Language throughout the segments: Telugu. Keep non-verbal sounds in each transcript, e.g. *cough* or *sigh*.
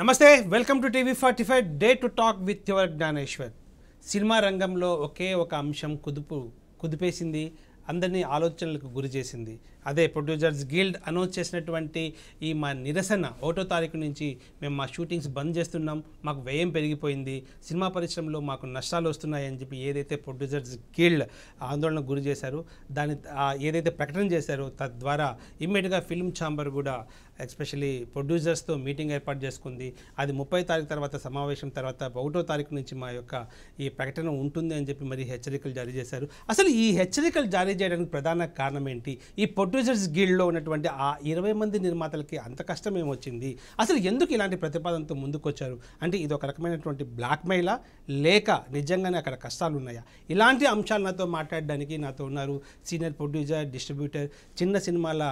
నమస్తే welcome to TV forty five day to talk with your Gnaneshwar cinema రంగంలో ఒకే ఒక అంశం కుదుపు కుదిపేసింది అందరినీ ఆలోచనలకు గురి చేసింది అదే ప్రొడ్యూసర్స్ గిల్డ్ అనౌన్స్ చేసినటువంటి ఈ మా నిరసన ఒకటో తారీఖు నుంచి మేము మా షూటింగ్స్ బంద్ చేస్తున్నాం మాకు వ్యయం పెరిగిపోయింది సినిమా పరిశ్రమలో మాకు నష్టాలు వస్తున్నాయని చెప్పి ఏదైతే ప్రొడ్యూసర్స్ గిల్డ్ ఆందోళన గురి చేశారో దాని ఏదైతే ప్రకటన చేశారో తద్వారా ఇమ్మీడియట్గా ఫిల్మ్ ఛాంబర్ కూడా ఎస్పెషలీ ప్రొడ్యూసర్స్తో మీటింగ్ ఏర్పాటు చేసుకుంది అది ముప్పై తారీఖు తర్వాత సమావేశం తర్వాత ఒకటో తారీఖు నుంచి మా యొక్క ఈ ప్రకటన ఉంటుంది అని చెప్పి మరి హెచ్చరికలు జారీ చేశారు అసలు ఈ హెచ్చరికలు జారీ చేయడానికి ప్రధాన కారణం ఏంటి ఈ ప్రొడ్యూసర్స్ గిల్డ్లో ఉన్నటువంటి ఆ ఇరవై మంది నిర్మాతలకి అంత కష్టం ఏమొచ్చింది అసలు ఎందుకు ఇలాంటి ప్రతిపాదనతో ముందుకొచ్చారు అంటే ఇది ఒక రకమైనటువంటి మెయిలా లేక నిజంగానే అక్కడ కష్టాలు ఉన్నాయా ఇలాంటి అంశాలు నాతో మాట్లాడడానికి నాతో ఉన్నారు సీనియర్ ప్రొడ్యూసర్ డిస్ట్రిబ్యూటర్ చిన్న సినిమాల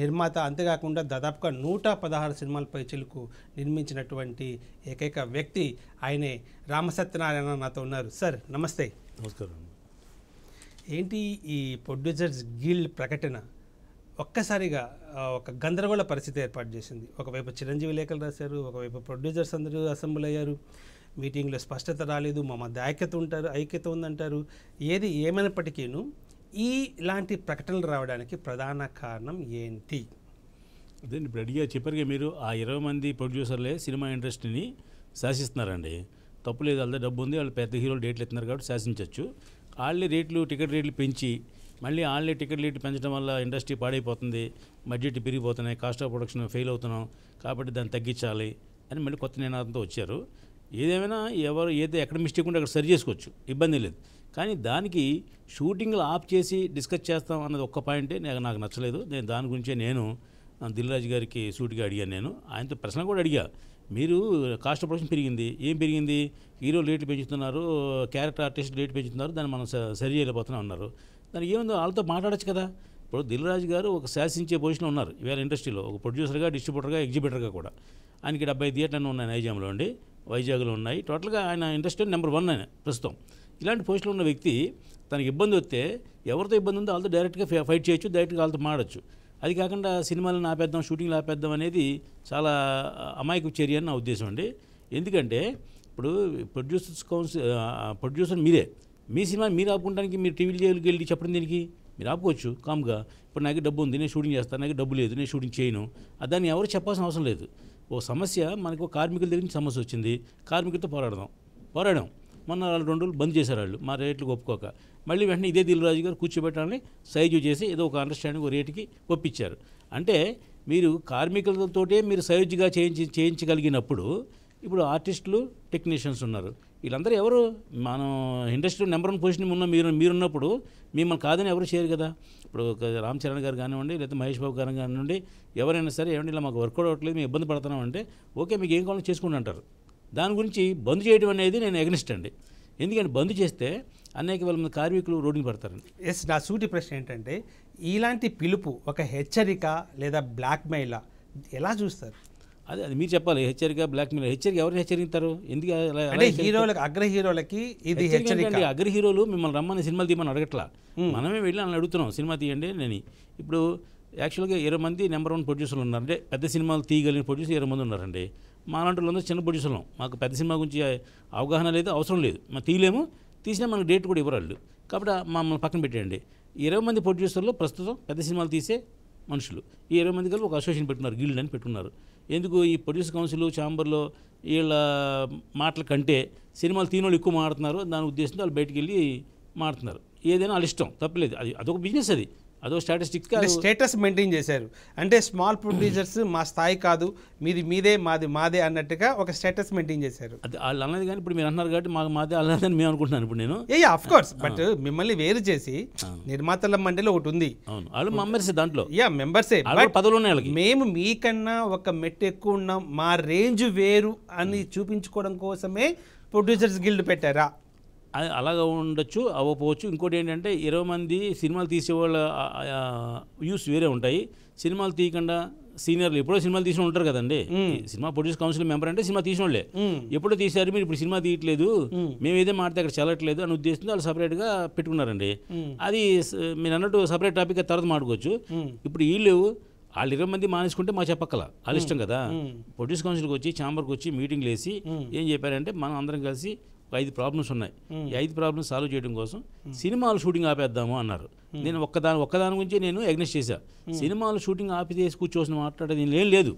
నిర్మాత అంతేకాకుండా దాదాపుగా నూట పదహారు సినిమాలపై చిలుకు నిర్మించినటువంటి ఏకైక వ్యక్తి ఆయనే రామసత్యనారాయణ నాతో ఉన్నారు సార్ నమస్తే నమస్కారం ఏంటి ఈ ప్రొడ్యూసర్స్ గిల్డ్ ప్రకటన ఒక్కసారిగా ఒక గందరగోళ పరిస్థితి ఏర్పాటు చేసింది ఒకవైపు చిరంజీవి లేఖలు రాశారు ఒకవైపు ప్రొడ్యూసర్స్ అందరూ అసెంబ్లీ అయ్యారు మీటింగ్లో స్పష్టత రాలేదు మా మధ్య ఐక్యత ఉంటారు ఐక్యత ఉందంటారు ఏది ఏమైనప్పటికీను ఈ ఇలాంటి ప్రకటనలు రావడానికి ప్రధాన కారణం ఏంటి అదే ఇప్పుడు అడిగా చెప్పారుగా మీరు ఆ ఇరవై మంది ప్రొడ్యూసర్లే సినిమా ఇండస్ట్రీని శాసిస్తున్నారండి తప్పు లేదు వాళ్ళ డబ్బు ఉంది వాళ్ళు పెద్ద హీరోలు డేట్లు ఎత్తున్నారు కాబట్టి శాసించవచ్చు వాళ్ళే రేట్లు టికెట్ రేట్లు పెంచి మళ్ళీ ఆన్లైన్ టికెట్ రేట్లు పెంచడం వల్ల ఇండస్ట్రీ పాడైపోతుంది బడ్జెట్ పెరిగిపోతున్నాయి కాస్ట్ ఆఫ్ ప్రొడక్షన్ ఫెయిల్ అవుతున్నాం కాబట్టి దాన్ని తగ్గించాలి అని మళ్ళీ కొత్త నినాదంతో వచ్చారు ఏదేమైనా ఎవరు ఏదైతే ఎక్కడ మిస్టేక్ ఉంటే అక్కడ సరి చేసుకోవచ్చు ఇబ్బంది లేదు కానీ దానికి షూటింగ్లు ఆఫ్ చేసి డిస్కస్ చేస్తాం అన్నది ఒక్క పాయింటే నేను నాకు నచ్చలేదు నేను దాని గురించే నేను రాజు గారికి సూటిగా అడిగాను నేను ఆయనతో ప్రశ్న కూడా అడిగా మీరు కాస్ట్ ప్రొడక్షన్ పెరిగింది ఏం పెరిగింది హీరో రేట్లు పెంచుతున్నారు క్యారెక్టర్ ఆర్టిస్ట్ లేట్ పెంచుతున్నారు దాన్ని మనం సరి చేయలేకపోతున్నాం అన్నారు దానికి ఏముందో వాళ్ళతో మాట్లాడచ్చు కదా ఇప్పుడు దిల్రాజు గారు ఒక శాసించే పొజిషన్లో ఉన్నారు ఇవాళ ఇండస్ట్రీలో ఒక ప్రొడ్యూసర్గా డిస్ట్రిబ్యూటర్గా ఎగ్జిబిటర్గా కూడా ఆయనకి డెబ్బై థియేటర్లు ఉన్నాయి నైజాంలో అండి వైజాగ్లో ఉన్నాయి టోటల్గా ఆయన ఇండస్ట్రీ నెంబర్ వన్ ఆయన ప్రస్తుతం ఇలాంటి పొజిషన్లో ఉన్న వ్యక్తి తనకి ఇబ్బంది వస్తే ఎవరితో ఇబ్బంది ఉందో వాళ్ళతో డైరెక్ట్గా ఫైట్ చేయొచ్చు డైరెక్ట్గా వాళ్ళతో మాడచ్చు అది కాకుండా సినిమాలను ఆపేద్దాం షూటింగ్లు ఆపేద్దాం అనేది చాలా అమాయక చర్య అని నా ఉద్దేశం అండి ఎందుకంటే ఇప్పుడు ప్రొడ్యూసర్స్ కౌన్సిల్ ప్రొడ్యూసర్ మీరే మీ సినిమా మీరు ఆపుకుంటానికి మీరు టీవీలు జైలుకి వెళ్ళి చెప్పడం దీనికి మీరు ఆపుకోవచ్చు కామ్గా ఇప్పుడు నాకు డబ్బు ఉంది నేను షూటింగ్ చేస్తాను నాకు డబ్బు లేదు నేను షూటింగ్ చేయను దాన్ని ఎవరు చెప్పాల్సిన అవసరం లేదు ఓ సమస్య మనకు కార్మికుల దగ్గర నుంచి సమస్య వచ్చింది కార్మికులతో పోరాడదాం పోరాడాం మొన్న వాళ్ళు రెండు రోజులు బంద్ చేశారు వాళ్ళు మా రేట్లు ఒప్పుకోక మళ్ళీ వెంటనే ఇదే దిల్రాజు గారు కూర్చోబెట్టాలని సైజు చేసి ఏదో ఒక అండర్స్టాండింగ్ ఒక రేటుకి ఒప్పించారు అంటే మీరు కార్మికులతోటే మీరు సైజుగా చేయించి చేయించగలిగినప్పుడు ఇప్పుడు ఆర్టిస్టులు టెక్నీషియన్స్ ఉన్నారు వీళ్ళందరూ ఎవరు మనం ఇండస్ట్రీ నెంబర్ వన్ పొజిషన్ ఉన్న మీరు మీరున్నప్పుడు మిమ్మల్ని కాదని ఎవరు చేయరు కదా ఇప్పుడు రామ్ చరణ్ గారు కానివ్వండి లేదా మహేష్ బాబు గారు కానివ్వండి ఎవరైనా సరే ఏమంటే ఇలా మాకు వర్కౌట్ అవ్వట్లేదు మేము ఇబ్బంది పడుతున్నాం అంటే ఓకే మీకు ఏం కావాలో చేసుకుంటుంటారు అంటారు దాని గురించి బంద్ చేయడం అనేది నేను ఎగ్నిస్ట్ అండి ఎందుకంటే బంద్ చేస్తే అనేక వేల మంది కార్మికులు రోడ్డుని పడతారండి ఎస్ నా సూటి ప్రశ్న ఏంటంటే ఇలాంటి పిలుపు ఒక హెచ్చరిక లేదా బ్లాక్మెయిల్ ఎలా చూస్తారు అదే అది మీరు చెప్పాలి హెచ్చరిక బ్లాక్మెయిల్ హెచ్చరిక ఎవరు హెచ్చరిస్తారు ఎందుకు అంటే హీరోలకు అగ్ర హీరోలకి ఇది హెచ్చరిక అగ్ర హీరోలు మిమ్మల్ని రమ్మని సినిమాలు తీయమని అడగట్లా మనమే వెళ్ళి అని అడుగుతున్నాం సినిమా తీయండి నేను ఇప్పుడు యాక్చువల్గా ఇరవై మంది నెంబర్ వన్ ప్రొడ్యూసర్లు ఉన్నారంటే పెద్ద సినిమాలు తీయగలిగిన ప్రొడ్యూసర్ ఇరవై మంది ఉన్నారండి మాలాంటి వాళ్ళందరూ చిన్న పొజిషన్లో మాకు పెద్ద సినిమా గురించి అవగాహన లేదు అవసరం లేదు మనం తీయలేము తీసినా మనకు డేట్ కూడా ఇవ్వరాళ్ళు కాబట్టి మమ్మల్ని పక్కన పెట్టేయండి ఇరవై మంది ప్రొడ్యూసర్లు ప్రస్తుతం పెద్ద సినిమాలు తీసే మనుషులు ఈ ఇరవై మంది కలిపి ఒక అసోసియేషన్ పెట్టున్నారు గిల్డ్ అని పెట్టుకున్నారు ఎందుకు ఈ ప్రొడ్యూసర్ కౌన్సిల్ ఛాంబర్లో వీళ్ళ మాటల కంటే సినిమాలు తీనోళ్ళు ఎక్కువ మాడుతున్నారు దాని ఉద్దేశంతో వాళ్ళు బయటికి వెళ్ళి మాడుతున్నారు ఏదైనా వాళ్ళ ఇష్టం తప్పలేదు అది అదొక బిజినెస్ అది అదో స్టాటిస్టిక్ స్టేటస్ మెయింటైన్ చేశారు అంటే స్మాల్ ప్రొడ్యూసర్స్ మా స్థాయి కాదు మీది మీదే మాది మాదే అన్నట్టుగా ఒక స్టేటస్ మెయింటైన్ చేశారు అది వాళ్ళు అన్నది కానీ ఇప్పుడు మీరు అన్నారు కాబట్టి మాకు మాదే అలాదని మేము అనుకుంటున్నాను ఇప్పుడు నేను ఏ ఆఫ్ కోర్స్ బట్ మిమ్మల్ని వేరు చేసి నిర్మాతల మండలి ఒకటి ఉంది వాళ్ళు మెంబర్స్ దాంట్లో యా మెంబర్సే పదవులు ఉన్నాయి వాళ్ళకి మేము మీకన్నా ఒక మెట్ ఎక్కువ ఉన్నాం మా రేంజ్ వేరు అని చూపించుకోవడం కోసమే ప్రొడ్యూసర్స్ గిల్డ్ పెట్టారా అలాగ ఉండొచ్చు అవ్వకపోవచ్చు ఇంకోటి ఏంటంటే ఇరవై మంది సినిమాలు తీసేవాళ్ళ వ్యూస్ వేరే ఉంటాయి సినిమాలు తీయకుండా సీనియర్లు ఎప్పుడో సినిమాలు తీసిన ఉంటారు కదండి సినిమా ప్రొడ్యూస్ కౌన్సిల్ మెంబర్ అంటే సినిమా తీసిన వాళ్ళే ఎప్పుడో తీశారు మీరు ఇప్పుడు సినిమా తీయట్లేదు మేము ఏదే మాడితే అక్కడ చల్లట్లేదు అని ఉద్దేశంతో వాళ్ళు సపరేట్గా పెట్టుకున్నారండి అది మీరు అన్నట్టు సపరేట్ టాపిక్ తర్వాత మాడుకోవచ్చు ఇప్పుడు వీళ్ళు వాళ్ళు ఇరవై మంది మానేసుకుంటే మా చెప్పక్కల వాళ్ళు ఇష్టం కదా ప్రొడ్యూస్ కౌన్సిల్కి వచ్చి ఛాంబర్కి వచ్చి మీటింగ్లు వేసి ఏం చెప్పారంటే మనం అందరం కలిసి ఒక ఐదు ప్రాబ్లమ్స్ ఉన్నాయి ఈ ఐదు ప్రాబ్లమ్స్ సాల్వ్ చేయడం కోసం సినిమాలు షూటింగ్ ఆపేద్దాము అన్నారు నేను ఒక్కదాని ఒక్కదాని గురించి నేను ఎగ్నెస్ట్ చేశా సినిమాలు షూటింగ్ ఆపితే కూర్చోసిన మాట్లాడేది ఏం లేదు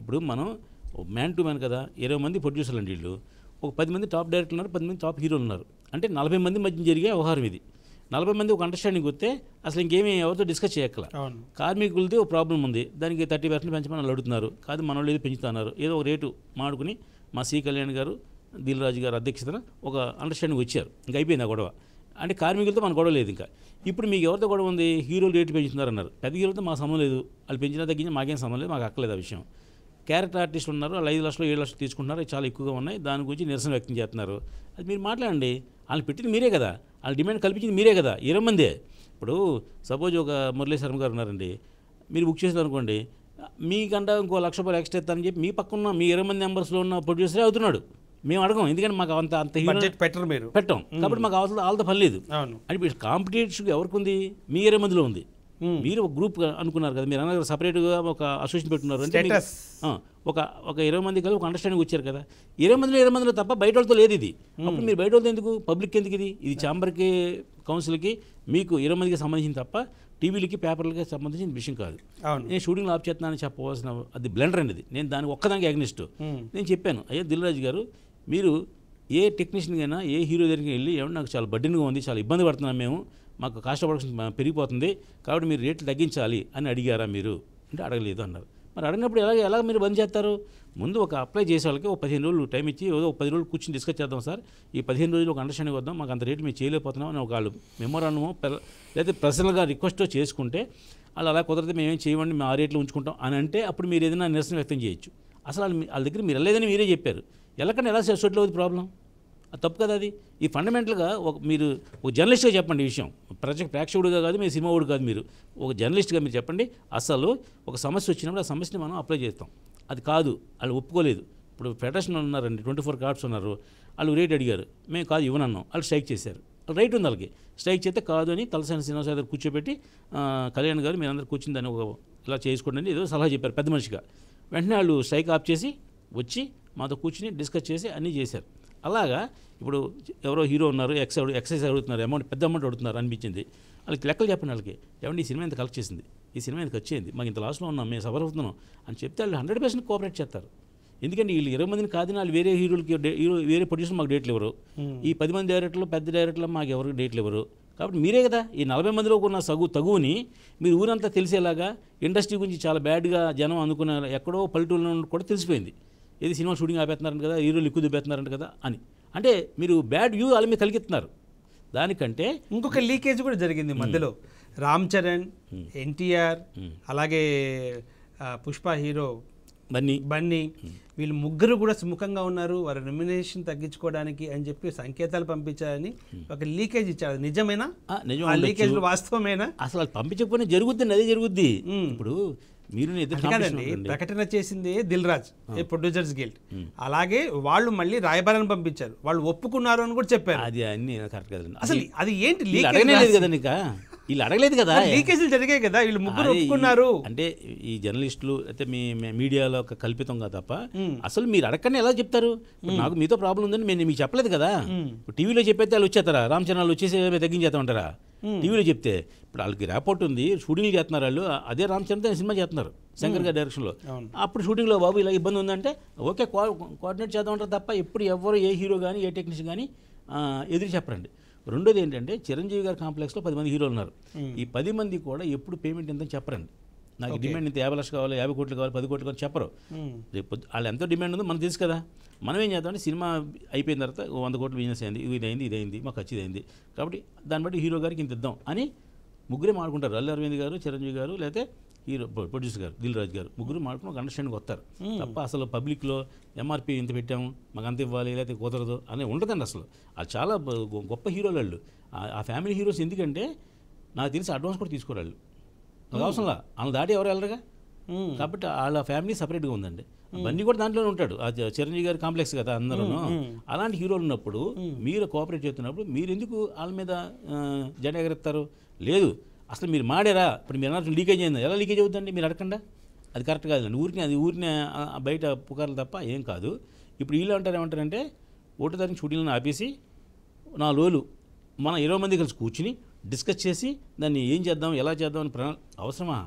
ఇప్పుడు మనం మ్యాన్ టు మ్యాన్ కదా ఇరవై మంది ప్రొడ్యూసర్లు అండి వీళ్ళు ఒక పది మంది టాప్ డైరెక్టర్ ఉన్నారు పది మంది టాప్ హీరోలు ఉన్నారు అంటే నలభై మంది మధ్య జరిగే వ్యవహారం ఇది నలభై మంది ఒక అండర్స్టాండింగ్ వస్తే అసలు ఇంకేమీ ఎవరితో డిస్కస్ చేయక్కల కార్మికులది ఒక ప్రాబ్లం ఉంది దానికి థర్టీ పర్సెంట్ పెంచమని వాళ్ళు అడుగుతున్నారు కాదు మన వాళ్ళు ఏదో పెంచుతున్నారు ఏదో ఒక రేటు మాడుకుని మా సి కళ్యాణ్ గారు రాజు గారు అధ్యక్షతన ఒక అండర్స్టాండింగ్ వచ్చారు ఇంకా అయిపోయింది ఆ గొడవ అంటే కార్మికులతో మన గొడవ లేదు ఇంకా ఇప్పుడు మీకు ఎవరితో గొడవ ఉంది హీరోలు రేట్లు పెంచుతున్నారన్నారు పెద్ద హీరోలతో మా సమయం లేదు వాళ్ళు పెంచినా తగ్గించినా మాకేం సమయం లేదు మాకు అక్కలేదు ఆ విషయం క్యారెక్టర్ ఆర్టిస్టులు ఉన్నారు వాళ్ళు ఐదు లక్షలు ఏడు లక్షలు తీసుకుంటున్నారు చాలా ఎక్కువగా ఉన్నాయి దాని గురించి నిరసన వ్యక్తం చేస్తున్నారు అది మీరు మాట్లాడండి వాళ్ళు పెట్టింది మీరే కదా వాళ్ళు డిమాండ్ కల్పించింది మీరే కదా ఇరవై మందే ఇప్పుడు సపోజ్ ఒక మురళీ శర్మ గారు ఉన్నారండి మీరు బుక్ చేసారు అనుకోండి మీకంటే ఇంకో లక్ష రూపాయలు ఎక్స్ట్రా ఇస్తానని చెప్పి మీ పక్కన మీ ఇరవై మంది మెంబర్స్లో ఉన్న ప్రొడ్యూసరే అవుతున్నాడు మేము అడగం ఎందుకంటే మాకు అంత అంత బడ్జెట్ పెట్టరు మీరు పెట్టం కాబట్టి మాకు అవసరం ఆల్తో పని లేదు అంటే ఇప్పుడు కాంపిటేటివ్ ఎవరికి ఉంది మీ ఏరియా మందిలో ఉంది మీరు ఒక గ్రూప్ అనుకున్నారు కదా మీరు అన్నారు సపరేట్గా ఒక అసోసియేషన్ పెట్టున్నారు అంటే ఒక ఒక ఇరవై మంది కలిసి ఒక అండర్స్టాండింగ్ వచ్చారు కదా ఇరవై మందిలో ఇరవై మందిలో తప్ప బయట వాళ్ళతో లేదు ఇది అప్పుడు మీరు బయట వాళ్ళతో ఎందుకు పబ్లిక్ ఎందుకు ఇది ఇది ఛాంబర్కి కౌన్సిల్కి మీకు ఇరవై మందికి సంబంధించిన తప్ప టీవీలకి పేపర్లకి సంబంధించిన విషయం కాదు నేను షూటింగ్ ఆఫ్ చేస్తున్నానని చెప్పవలసిన అది బ్లెండర్ అనేది నేను దానికి ఒక్కదానికి అగ్నిస్ట్ నేను చెప్పాను అయ్యా దిల్రాజ్ గారు మీరు ఏ టెక్నీషియన్కి ఏ హీరో దగ్గరికి వెళ్ళి ఏమన్నా నాకు చాలా బడ్డీగా ఉంది చాలా ఇబ్బంది పడుతున్నాం మేము మాకు కాస్ట్ ప్రొడక్షన్ పెరిగిపోతుంది కాబట్టి మీరు రేట్లు తగ్గించాలి అని అడిగారా మీరు అంటే అడగలేదు అన్నారు మరి అడిగినప్పుడు ఎలాగ ఎలా మీరు బంద్ చేస్తారు ముందు ఒక అప్లై చేసే వాళ్ళకి ఒక పదిహేను రోజులు టైం ఇచ్చి ఏదో ఒక పది రోజులు కూర్చొని డిస్కస్ చేద్దాం సార్ ఈ పదిహేను రోజులు ఒక అండర్స్టాండింగ్ వద్దాం మాకు అంత రేటు మేము చేయలేకపోతున్నాం అని ఒక వాళ్ళు మెమోరాండమో లేకపోతే ప్రజలుగా రిక్వెస్ట్ చేసుకుంటే వాళ్ళు అలా కుదరతే మేమేం చేయమండి మేము ఆ రేట్లు ఉంచుకుంటాం అని అంటే అప్పుడు మీరు ఏదైనా నిరసన వ్యక్తం చేయొచ్చు అసలు వాళ్ళ దగ్గర మీరు వెళ్ళలేదని మీరే చెప్పారు ఎలాకన్నా ఎలా సెసోట్లో అవుతుంది ప్రాబ్లం తప్పు కదా అది ఈ ఫండమెంటల్గా ఒక మీరు ఒక జర్నలిస్ట్గా చెప్పండి ఈ విషయం ప్రజ ప్రేక్షకుడిగా కాదు మీరు సినిమా కాదు మీరు ఒక జర్నలిస్ట్గా మీరు చెప్పండి అసలు ఒక సమస్య వచ్చినప్పుడు ఆ సమస్యని మనం అప్లై చేస్తాం అది కాదు వాళ్ళు ఒప్పుకోలేదు ఇప్పుడు ఫెడరేషన్ ఉన్నారండి ట్వంటీ ఫోర్ కార్డ్స్ ఉన్నారు వాళ్ళు రేట్ అడిగారు మేము కాదు ఇవ్వనన్నాం వాళ్ళు స్ట్రైక్ చేశారు రైట్ ఉంది వాళ్ళకి స్ట్రైక్ చేస్తే కాదు అని తలసాని శ్రీనివాస దగ్గర కూర్చోబెట్టి కళ్యాణ్ గారు మీరందరూ దాన్ని ఒక ఇలా చేసుకోండి ఏదో సలహా చెప్పారు పెద్ద మనిషిగా వెంటనే వాళ్ళు స్ట్రైక్ ఆఫ్ చేసి వచ్చి మాతో కూర్చుని డిస్కస్ చేసి అన్నీ చేశారు అలాగా ఇప్పుడు ఎవరో హీరో ఉన్నారు ఎక్స్ ఎక్సైజ్ అడుగుతున్నారు అమౌంట్ పెద్ద అమౌంట్ అడుగుతున్నారు అనిపించింది వాళ్ళకి లెక్కలు చెప్పండి వాళ్ళకి ఏమంటే ఈ సినిమా ఇంత కలెక్ట్ చేసింది ఈ సినిమా ఖర్చు వచ్చేది మాకు ఇంత లాస్ట్లో ఉన్నాం మేము సఫర్ అవుతున్నాం అని చెప్తే వాళ్ళు హండ్రెడ్ పర్సెంట్ కోఆపరేట్ చేస్తారు ఎందుకంటే వీళ్ళు ఇరవై మందిని కాదు వాళ్ళు వేరే హీరోలకి హీరో వేరే ప్రొడ్యూసర్ మాకు డేట్లు ఇవ్వరు hmm. ఈ పది మంది డైరెక్టర్లు పెద్ద డైరెక్టర్లు మాకు ఎవరికి డేట్లు ఇవ్వరు కాబట్టి మీరే కదా ఈ నలభై మందిలో ఉన్న సగు తగువుని మీరు ఊరంతా తెలిసేలాగా ఇండస్ట్రీ గురించి చాలా బ్యాడ్గా జనం అనుకున్న ఎక్కడో పల్లెటూరులో కూడా తెలిసిపోయింది ఏది సినిమా షూటింగ్ ఆపేస్తున్నారంట కదా హీరోలు ఎక్కువ దుబ్బేస్తున్నారంట కదా అని అంటే మీరు బ్యాడ్ వ్యూ వాళ్ళ మీద కలిగిస్తున్నారు దానికంటే ఇంకొక లీకేజ్ కూడా జరిగింది మధ్యలో రామ్ చరణ్ ఎన్టీఆర్ అలాగే పుష్ప హీరో బన్నీ బన్నీ వీళ్ళు ముగ్గురు కూడా సుముఖంగా ఉన్నారు వారి నెమినేషన్ తగ్గించుకోవడానికి అని చెప్పి సంకేతాలు పంపించాలని ఒక లీకేజ్ ఇచ్చారు నిజమేనా లీకేజ్ వాస్తవమేనా అసలు పంపించకపోయినా జరుగుద్ది అదే జరుగుద్ది ఇప్పుడు మీరు కదండి ప్రకటన చేసింది దిల్ రాజ్ ప్రొడ్యూసర్స్ గిల్డ్ అలాగే వాళ్ళు మళ్ళీ రాయబారాన్ని పంపించారు వాళ్ళు ఒప్పుకున్నారు అని కూడా చెప్పారు అది అన్ని కరెక్ట్ కదండి అసలు అది ఏంటి లీక్ కదండి వీళ్ళు అడగలేదు కదా లీకేజీలు జరిగాయి కదా వీళ్ళు ముగ్గురు ఒప్పుకున్నారు అంటే ఈ జర్నలిస్టులు అయితే మీ మీడియాలో ఒక కాదు తప్ప అసలు మీరు అడగనే ఎలా చెప్తారు నాకు మీతో ప్రాబ్లం ఉందని నేను మీకు చెప్పలేదు కదా టీవీలో చెప్పేస్తే వాళ్ళు వచ్చేస్తారా రామ్ చరణాలు వచ్చేసి తగ్గించేస్తా ఉంటారా టీవీలో చెప్తే ఇప్పుడు వాళ్ళకి రేపోర్ట్ ఉంది షూటింగ్ చేస్తున్నారు వాళ్ళు అదే రామ్ చరణ్ సినిమా చేస్తున్నారు శంకర్ గారి డైరెక్షన్లో అప్పుడు షూటింగ్లో బాబు ఇలా ఇబ్బంది ఉందంటే ఓకే కోఆర్డినేట్ చేద్దాం ఉంటారు తప్ప ఎప్పుడు ఎవరు ఏ హీరో కానీ ఏ టెక్నీషియన్ కానీ ఎదురు చెప్పరండి రెండోది ఏంటంటే చిరంజీవి గారి కాంప్లెక్స్లో పది మంది హీరోలు ఉన్నారు ఈ పది మంది కూడా ఎప్పుడు పేమెంట్ ఎంత చెప్పరండి నాకు డిమాండ్ ఇంత యాభై లక్షలు కావాలి యాభై కోట్లు కావాలి పది కోట్లు కావాలి చెప్పరు రేపు వాళ్ళు ఎంతో డిమాండ్ ఉందో మనం తెలుసు కదా మనం ఏం చేద్దామంటే సినిమా అయిపోయిన తర్వాత వంద కోట్లు బిజినెస్ అయింది ఇది అయింది ఇది అయింది మాకు ఖచ్చితయింది కాబట్టి దాన్ని బట్టి హీరో గారికి ఇంత ఇద్దాం అని ముగ్గురే మాడుకుంటారు అల్లు అరవింద్ గారు చిరంజీవి గారు లేకపోతే హీరో ప్రొడ్యూసర్ గారు దిల్ రాజు గారు ముగ్గురు మాట్లాడుకుని ఒక అండర్స్టాండింగ్ వస్తారు తప్ప అసలు పబ్లిక్లో ఎంఆర్పి ఎంత పెట్టాము మాకు అంత ఇవ్వాలి లేకపోతే కుదరదు అనే ఉండదండి అసలు అది చాలా గొప్ప హీరోలు వాళ్ళు ఆ ఫ్యామిలీ హీరోస్ ఎందుకంటే నాకు తెలిసి అడ్వాన్స్ కూడా తీసుకోరాళ్ళు నాకు అవసరంలా వాళ్ళని దాటి ఎవరు వెళ్ళరుగా కాబట్టి వాళ్ళ ఫ్యామిలీ సపరేట్గా ఉందండి బండి కూడా దాంట్లోనే ఉంటాడు ఆ చిరంజీవి గారి కాంప్లెక్స్ కదా అందరూ అలాంటి హీరోలు ఉన్నప్పుడు మీరు కోఆపరేట్ చేస్తున్నప్పుడు మీరు ఎందుకు వాళ్ళ మీద జడ ఎగరెత్తారు లేదు అసలు మీరు మాడారా ఇప్పుడు మీరు అన్నారు లీకేజ్ అయిందా ఎలా లీకేజ్ అవుతుందండి మీరు అడగండి అది కరెక్ట్ కాదు ఊరిని అది ఊరిని బయట పుకార్లు తప్ప ఏం కాదు ఇప్పుడు వీళ్ళు అంటారు ఏమంటారంటే ఓటు ధరని షూటింగ్లను ఆపేసి నా లోలు మన ఇరవై మంది కలిసి కూర్చుని డిస్కస్ చేసి దాన్ని ఏం చేద్దాం ఎలా చేద్దాం అని ప్రణా అవసరమా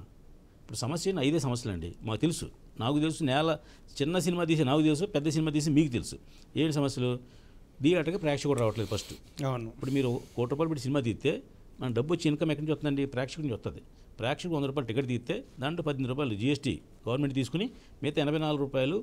ఇప్పుడు సమస్య ఐదే సమస్యలు అండి మాకు తెలుసు నాకు తెలుసు నేల చిన్న సినిమా తీసి నాకు తెలుసు పెద్ద సినిమా తీసి మీకు తెలుసు ఏంటి సమస్యలు థియేటర్కి ప్రేక్షకుడు రావట్లేదు ఫస్ట్ అవును ఇప్పుడు మీరు కోటి రూపాయలు పెట్టి సినిమా తీస్తే మన డబ్బు వచ్చి ఇన్కమ్ ఎక్కడి నుంచి వస్తుందండి ప్రేక్షకుడి నుంచి వస్తుంది ప్రేక్షకు వంద రూపాయలు టికెట్ తీస్తే దాంట్లో పద్దెనిమిది రూపాయలు జిఎస్టీ గవర్నమెంట్ తీసుకుని మిగతా ఎనభై నాలుగు రూపాయలు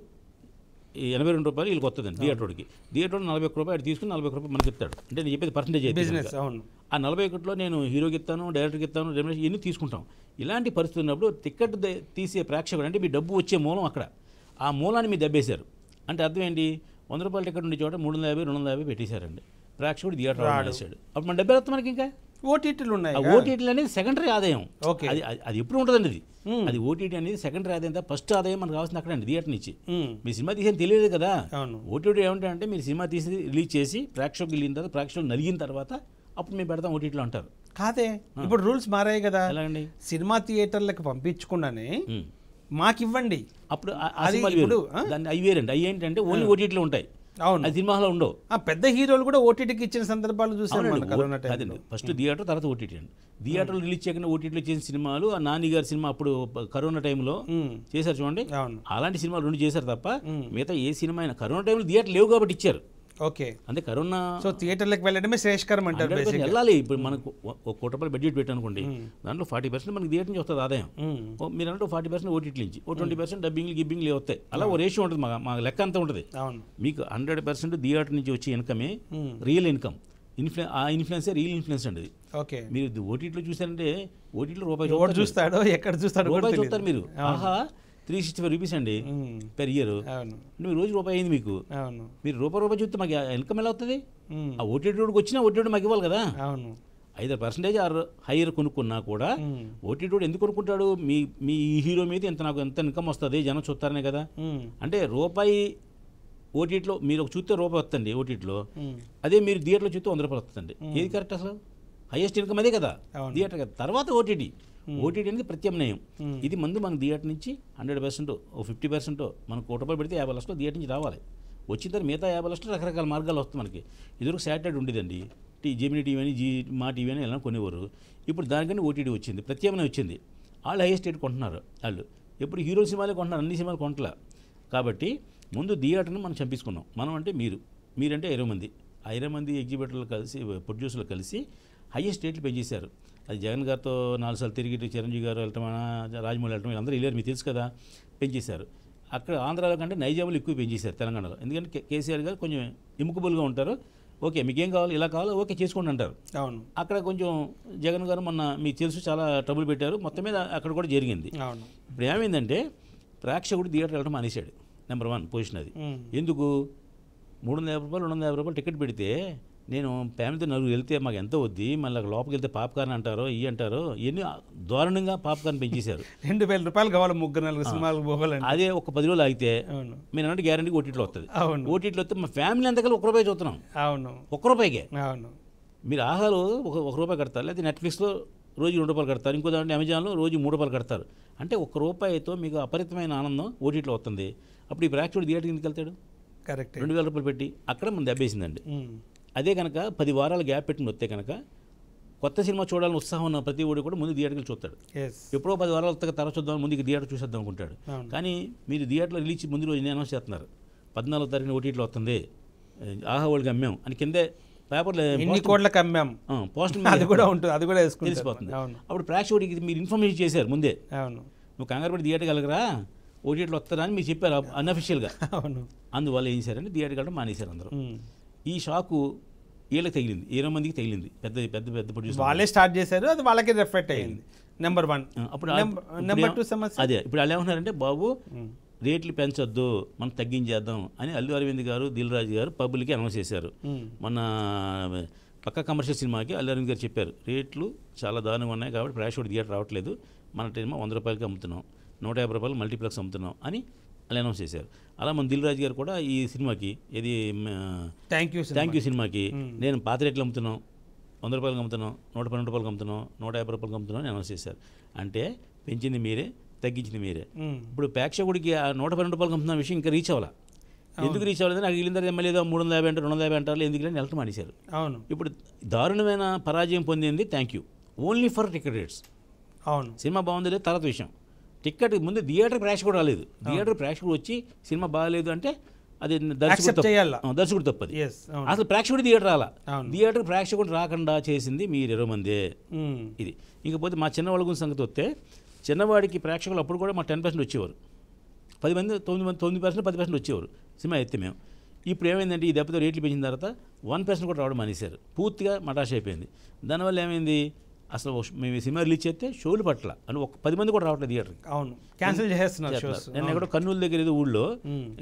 ఎనభై రెండు రూపాయలు వీళ్ళకి వస్తుందండి థియేటర్కి థియేటర్ నలభై ఒక్క రూపాయలు తీసుకుని నలభై ఒక్క రూపాయలు మనకి ఇస్తాడు అంటే నేను చెప్పేది పర్సంటేజ్ బిజినెస్ ఆ నలభై ఒకటిలో నేను హీరోకి ఇస్తాను డైరెక్టర్కి ఇస్తాను రెమ్యునేషన్ ఇవన్నీ తీసుకుంటాం ఇలాంటి పరిస్థితి ఉన్నప్పుడు టికెట్ తీసే ప్రేక్షకుడు అంటే మీ డబ్బు వచ్చే మూలం అక్కడ ఆ మూలాన్ని మీరు దెబ్బేశారు అంటే అర్థం ఏంటి వంద రూపాయల టికెట్ ఉండే చోట మూడు వందల యాభై రెండు వందల యాభై పెట్టేశారండి ప్రేక్షకుడు థియేటర్ ఆడేశాడు అప్పుడు మన డబ్బు మనకి ఇంకా ఓటీటీలు ఉన్నాయి ఓటీటీలు అనేది సెకండరీ ఆదాయం ఓకే అది అది ఎప్పుడు ఉంటుందండి ఇది అది ఓటీటీ అనేది సెకండరీ ఆదాయం ఫస్ట్ ఆదాయం మనకు కావాల్సింది అక్కడ అండి థియేటర్ నుంచి మీ సినిమా తీసేది తెలియదు కదా ఓటీటీ అంటే మీరు సినిమా తీసి రిలీజ్ చేసి ప్రేక్షకులు వెళ్ళిన తర్వాత ప్రేక్షకులు నలిగిన తర్వాత అప్పుడు మేము పెడతాం ఓటీటీలో అంటారు కాదే ఇప్పుడు రూల్స్ మారాయి కదా సినిమా థియేటర్లకు పంపించకుండానే మాకు ఇవ్వండి అప్పుడు అది ఇప్పుడు దాన్ని అవి వేరండి అవి ఏంటంటే ఓన్లీ ఓటీటీలో ఉంటాయి అవును అది సినిమాలో ఉండవు పెద్ద హీరోలు కూడా ఓటీటీకి ఇచ్చిన సందర్భాలు చూసాను ఫస్ట్ థియేటర్ తర్వాత ఓటీటీ అండి థియేటర్లో రిలీజ్ చేయకుండా ఓటీటీలో చేసిన సినిమాలు ఆ నాని గారి సినిమా అప్పుడు కరోనా టైంలో చేశారు చూడండి అలాంటి సినిమాలు రెండు చేశారు తప్ప మిగతా ఏ సినిమా అయినా కరోనా టైంలో థియేటర్ లేవు కాబట్టి ఇచ్చారు ఓకే అంటే కరోనా సో థియేటర్లకు వెళ్ళడమే శ్రేష్కరం అంటారు వెళ్ళాలి ఇప్పుడు మనకు ఒక కోటి రూపాయలు బడ్జెట్ పెట్టనుకోండి దాంట్లో ఫార్టీ పర్సెంట్ మనకి థియేటర్ నుంచి వస్తుంది ఆదాయం మీరు అన్నట్టు ఫార్టీ పర్సెంట్ ఓటీటీల నుంచి ఓ ట్వంటీ పర్సెంట్ డబ్బింగ్లు గిబ్బింగ్లు వస్తాయి అలా ఓ రేషియో ఉంటుంది మా మా లెక్క అంతా ఉంటుంది మీకు హండ్రెడ్ పర్సెంట్ థియేటర్ నుంచి వచ్చే ఇన్కమే రియల్ ఇన్కమ్ ఇన్ఫ్లూ ఆ ఇన్ఫ్లుయెన్సే రియల్ ఇన్ఫ్లుయెన్స్ అండి ఓకే మీరు ఓటీటీలో చూసారంటే ఓటీటీలో రూపాయలు చూస్తాడో ఎక్కడ చూస్తాడో చూస్తారు మీరు Aha three sixty five rupees అండి పెర్ ఇయర్ మీరు రోజు రూపాయి అయింది మీకు మీరు రూపాయి రూపాయి చూస్తే మాకు ఇన్కమ్ ఎలా అవుతుంది ఆ ఓటీటీ రోడ్కి వచ్చినా ఓటీటీ రోడ్ మాకు ఇవ్వాలి కదా అవును ఐదు పర్సెంటేజ్ ఆర్ హైయర్ కొనుక్కున్నా కూడా ఓటీటీ రోడ్ ఎందుకు కొనుక్కుంటాడు మీ మీ హీరో మీద ఎంత నాకు ఎంత ఇన్కమ్ వస్తుంది జనం చూస్తారనే కదా అంటే రూపాయి ఓటీటీలో మీరు ఒక చూస్తే రూపాయి వస్తుంది ఓటీటీలో అదే మీరు థియేటర్లో చూస్తే వంద రూపాయలు వస్తుందండి ఏది కరెక్ట్ అసలు హైయెస్ట్ ఇన్కమ్ అదే కదా థియేటర్ కదా తర్వాత ఓటీటీ Hmm. ఓటీటీ అనేది ప్రత్యామ్నాయం hmm. ఇది మందు మనకు థియేటర్ నుంచి హండ్రెడ్ పర్సెంట్ ఫిఫ్టీ పర్సెంట్ మనం కోటి రూపాయలు పెడితే యాభై లక్షలు థియేటర్ నుంచి రావాలి వచ్చిన తర్వాత మిగతా యాభై లక్షలు రకరకాల మార్గాలు వస్తాయి మనకి ఇదివరకు శాటిలైట్ ఉండేదండి టీ జెమినీ టీవీ అని జీ మా టీవీ అని ఇలా కొనేవారు ఇప్పుడు దానికన్నా ఓటీటీ వచ్చింది ప్రత్యామ్నాయం వచ్చింది వాళ్ళు హైయెస్ట్ రేట్ కొంటున్నారు వాళ్ళు ఇప్పుడు హీరో సినిమాలే కొంటున్నారు అన్ని సినిమాలు కొంటలే కాబట్టి ముందు థియేటర్ని మనం చంపించుకున్నాం మనం అంటే మీరు మీరంటే ఇరవై మంది ఆ ఇరవై మంది ఎగ్జిబిటర్లు కలిసి ప్రొడ్యూసర్లు కలిసి హయ్యెస్ట్ రేట్లు పెంచేశారు అది జగన్ గారితో నాలుగుసార్లు తిరిగి చిరంజీవి గారు వెళ్ళటమా రాజమౌళి వెళ్ళటం వీళ్ళందరూ వెళ్ళారు మీకు తెలుసు కదా పెంచేశారు అక్కడ ఆంధ్రాలో కంటే నైజాములు ఎక్కువ పెంచేశారు తెలంగాణలో ఎందుకంటే కేసీఆర్ గారు కొంచెం ఇముకబుల్గా ఉంటారు ఓకే మీకేం కావాలి ఇలా కావాలి ఓకే చేసుకోండి అంటారు అవును అక్కడ కొంచెం జగన్ గారు మొన్న మీకు తెలుసు చాలా ట్రబుల్ పెట్టారు మొత్తం మీద అక్కడ కూడా జరిగింది అవును ఇప్పుడు ఏమైందంటే ప్రేక్షకుడు థియేటర్ వెళ్ళడం మానేశాడు నెంబర్ వన్ పొజిషన్ అది ఎందుకు మూడు వందల యాభై రూపాయలు రెండు వందల యాభై రూపాయలు టికెట్ పెడితే నేను ఫ్యామిలీతో నలుగురు వెళ్తే మాకు ఎంత వద్ది మళ్ళీ లోపలికి వెళ్తే పాప్కార్న్ అంటారు ఇవి అంటారు ఎన్ని దారుణంగా పాప్కార్న్ పెంచేశారు *laughs* రెండు వేల రూపాయలు కావాలి ముగ్గురు నాలుగు సినిమాలు పోవాలని అదే ఒక పది రోజులు ఆగితే మీరు అంటే గ్యారంటీ ఓటీటీలో వస్తుంది అవును ఓటీటీలో వస్తే మా ఫ్యామిలీ అంతకల్ ఒక రూపాయి చూస్తున్నాం అవును ఒక్క రూపాయికే అవును మీరు ఆహారం ఒక ఒక రూపాయి కడతారు లేదా నెట్ఫ్లిక్స్లో రోజు రెండు రూపాయలు కడతారు ఇంకో దాంట్లో అమెజాన్లో రోజు మూడు రూపాయలు కడతారు అంటే ఒక రూపాయితో మీకు అపరితమైన ఆనందం ఓటీటీలో వస్తుంది అప్పుడు ఈ ప్రేక్షకుడు థియేటర్కి ఎందుకు వెళ్తాడు కరెక్ట్ రెండు వేల రూపాయలు పెట్టి అక్కడ మనం దెబ్బేసిందండి అదే కనుక పది వారాలు గ్యాప్ పెట్టిన వస్తే కనుక కొత్త సినిమా చూడాలని ఉత్సాహం ఉన్న ప్రతి ఒడి కూడా ముందు థియేటర్కి చూస్తాడు ఎప్పుడో పది వస్తాక తర్వాత చూద్దాం ముందు థియేటర్ చూసేద్దాం అనుకుంటాడు కానీ మీరు థియేటర్లో రిలీజ్ ముందు రోజు అనౌన్స్ చేస్తున్నారు పద్నాలుగో తారీఖున ఓటీటీలో వస్తుంది ఆహా వాళ్ళకి అమ్మాం అని కిందే పేపర్లో అమ్మాం పోస్ట్ అది కూడా ఉంటుంది అది కూడా తెలిసిపోతుంది అప్పుడు ప్రేక్షకుడికి మీరు ఇన్ఫర్మేషన్ చేశారు ముందే అవును నువ్వు కంగారపడి థియేటర్ కలగరా ఓటీటీలో వస్తారా అని మీరు చెప్పారు అన్అఫిషియల్గా *laughs* అవును అందువల్ల ఏం చేశారంటే థియేటర్ కలడం మానేశారు అందరూ ఈ షాకు వీళ్ళకి తగిలింది ఇరవై మందికి తగిలింది పెద్ద పెద్ద పెద్ద ప్రొడ్యూసర్ వాళ్ళే స్టార్ట్ చేశారు అది వాళ్ళకే రిఫ్లెక్ట్ అయ్యింది నెంబర్ వన్ అప్పుడు నెంబర్ టూ సమస్య అదే ఇప్పుడు వాళ్ళు ఏమన్నారంటే బాబు రేట్లు పెంచొద్దు మనం తగ్గించేద్దాం అని అల్లు అరవింద్ గారు రాజు గారు పబ్లిక్కి అనౌన్స్ చేశారు మన పక్క కమర్షియల్ సినిమాకి అల్లు అరవింద్ గారు చెప్పారు రేట్లు చాలా దారుణంగా ఉన్నాయి కాబట్టి ప్రేక్షకుడు థియేటర్ రావట్లేదు మన టైమ్ వంద రూపాయలకి అమ్ముతున్నాం నూట యాభై రూపాయలు మల్టీప్లెక్స్ అమ్ముతున్నాం అని అని అనౌన్స్ చేశారు అలా మన దిల్ రాజ్ గారు కూడా ఈ సినిమాకి ఇది థ్యాంక్ యూ థ్యాంక్ యూ సినిమాకి hmm. నేను పాత రేట్లు అమ్ముతున్నాం వంద రూపాయలు అమ్ముతున్నాం నూట పన్నెండు రూపాయలు అమ్ముతున్నాం నూట యాభై రూపాయలు అమ్ముతున్నాం అని అనౌన్స్ చేశారు అంటే పెంచింది మీరే తగ్గించింది మీరే hmm. ఇప్పుడు ప్రేక్షకుడికి ఆ నూట పన్నెండు రూపాయలు అమ్ముతున్న విషయం ఇంకా రీచ్ అవ్వాలా ఎందుకు రీచ్ అవ్వలేదు నాకు వెళ్ళిన తర్వాత మళ్ళీ ఏదో మూడు వందల యాభై అంటారు రెండు వందల యాభై అంటారు ఎందుకు లేని మానేశారు అవును ఇప్పుడు దారుణమైన పరాజయం పొందింది thank you only for ticket rates అవును సినిమా బాగుంది లేదు తర్వాత విషయం టిక్కెట్ ముందు థియేటర్ ప్రేక్షకుడు రాలేదు థియేటర్ ప్రేక్షకుడు వచ్చి సినిమా బాగాలేదు అంటే అది దర్శకుడు దర్శకుడు తప్పది అసలు ప్రేక్షకుడు థియేటర్ రాలా థియేటర్ ప్రేక్షకుడు రాకుండా చేసింది మీరు ఇరవై మందే ఇది ఇంకపోతే మా చిన్నవాళ్ళ గురించి సంగతి వస్తే చిన్నవాడికి ప్రేక్షకులు అప్పుడు కూడా మా టెన్ పర్సెంట్ వచ్చేవారు పది మంది తొమ్మిది మంది తొమ్మిది పర్సెంట్ పది పర్సెంట్ వచ్చేవారు సినిమా ఎత్తే మేము ఇప్పుడు ఏమైందంటే ఈ దెబ్బతో రేట్లు పెంచిన తర్వాత వన్ పర్సెంట్ కూడా రావడం మానేశారు పూర్తిగా మటాష్ అయిపోయింది దానివల్ల ఏమైంది అసలు మేము ఈ సినిమా రిలీజ్ చేస్తే షోలు పట్ల అని ఒక పది మంది కూడా రావట్లేదు థియేటర్ అవును క్యాన్సిల్ చేసేస్తున్నారు నేను ఎక్కడో కర్నూలు దగ్గర ఏదో ఊళ్ళో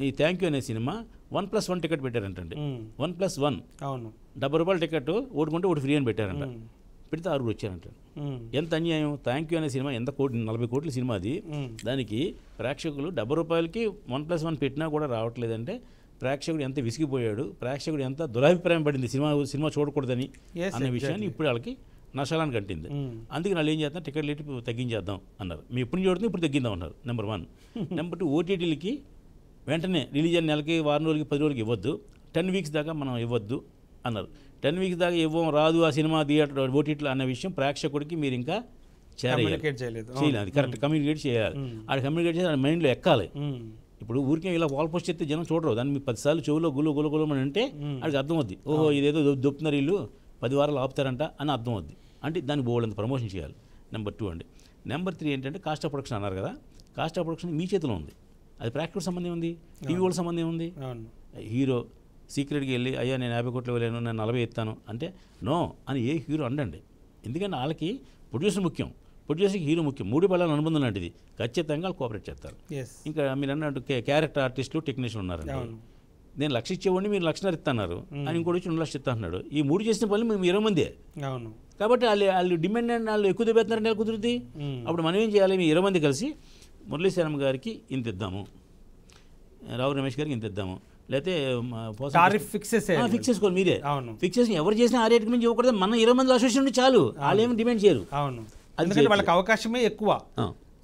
ఈ థ్యాంక్ యూ అనే cinema one plus one ticket పెట్టారంటండి వన్ ప్లస్ వన్ అవును డెబ్బై రూపాయల టికెట్ ఓడుకుంటే ఒకటి ఫ్రీ అని పెట్టారంట పెడితే ఆరుగురు వచ్చారంట ఎంత అన్యాయం థ్యాంక్ యూ అనే సినిమా ఎంత కోటి నలభై కోట్ల సినిమా అది దానికి ప్రేక్షకులు డెబ్బై రూపాయలకి వన్ ప్లస్ వన్ పెట్టినా కూడా రావట్లేదంటే ప్రేక్షకుడు ఎంత విసిగిపోయాడు ప్రేక్షకుడు ఎంత దురాభిప్రాయం పడింది సినిమా సినిమా చూడకూడదని అనే విషయాన్ని ఇప్పుడు వాళ్ళకి నష్టాలను అంటింది అందుకే వాళ్ళు ఏం చేస్తాం టికెట్లు ఇట్టి తగ్గించేద్దాం అన్నారు మీ ఇప్పుడు చూడతాం ఇప్పుడు తగ్గిందాం అన్నారు నెంబర్ వన్ నెంబర్ టూ ఓటీటీలకి వెంటనే రిలీజ్ అయిన నెలకి వారం రోజులకి పది రోజులకి ఇవ్వద్దు టెన్ వీక్స్ దాకా మనం ఇవ్వద్దు అన్నారు టెన్ వీక్స్ దాకా ఇవ్వం రాదు ఆ సినిమా థియేటర్ ఓటీటీలు అన్న విషయం ప్రేక్షకుడికి మీరు ఇంకా చేయలేదు అది కరెక్ట్ కమ్యూనికేట్ చేయాలి ఆడ కమ్యూనికేట్ చేసి ఆడ మైండ్లో ఎక్కాలి ఇప్పుడు ఊరికే ఇలా వాల్ పోస్ట్ చెప్తే జనం చూడరు దాన్ని పదిసార్లు చెవులో గులు గులు గులమని అంటే ఆడికి అర్థం అవుద్ది ఓహో ఇదేదో దొప్పుతున్నారు వీళ్ళు పది వారాలు ఆపుతారంట అని అర్థం అవుద్ది అంటే దాన్ని బోల్డ్ ప్రమోషన్ చేయాలి నెంబర్ టూ అండి నెంబర్ త్రీ ఏంటంటే కాస్ట్ ఆఫ్ ప్రొడక్షన్ అన్నారు కదా కాస్ట్ ఆఫ్ ప్రొడక్షన్ మీ చేతిలో ఉంది అది ప్రాక్టికల్ సంబంధం ఉంది టీవీ వాళ్ళ సంబంధం ఉంది హీరో సీక్రెట్కి వెళ్ళి అయ్యా నేను యాభై కోట్లు వెళ్ళాను నేను నలభై ఎత్తాను అంటే నో అని ఏ హీరో అండండి ఎందుకంటే వాళ్ళకి ప్రొడ్యూసర్ ముఖ్యం ప్రొడ్యూసర్కి హీరో ముఖ్యం మూడు బలాలు అనుబంధం లాంటిది ఖచ్చితంగా వాళ్ళు కోఆపరేట్ చేస్తారు ఇంకా మీరు అన్నట్టు క్యారెక్టర్ ఆర్టిస్టులు టెక్నీషియన్ ఉన్నారండి నేను లక్ష ఇచ్చేవాడిని మీరు లక్షన్నర ఇస్తున్నారు అని ఇంకోటి వచ్చి రెండు లక్షలు ఇస్తాన్నాడు ఈ మూడు చేసిన పనులు మేము ఇరవై మందే అవును కాబట్టి వాళ్ళు వాళ్ళు డిమాండ్ అండ్ వాళ్ళు ఎక్కువ దెబ్బతున్నారు నెల కుదురుద్ది అప్పుడు మనం ఏం చేయాలి మేము ఇరవై మంది కలిసి మురళీశ్వరం గారికి ఇంత ఇద్దాము రావు రమేష్ గారికి ఇంత ఇద్దాము లేకపోతే ఫిక్స్ చేసుకోవాలి మీరే అవును ఫిక్స్ చేసి ఎవరు చేసినా ఆ రేటు మించి ఇవ్వకూడదు మన ఇరవై మంది అసోసియేషన్ చాలు వాళ్ళు ఏమి డిమాండ్ చేయరు అవును అందుకని వాళ్ళకి అవకాశమే ఎక్కువ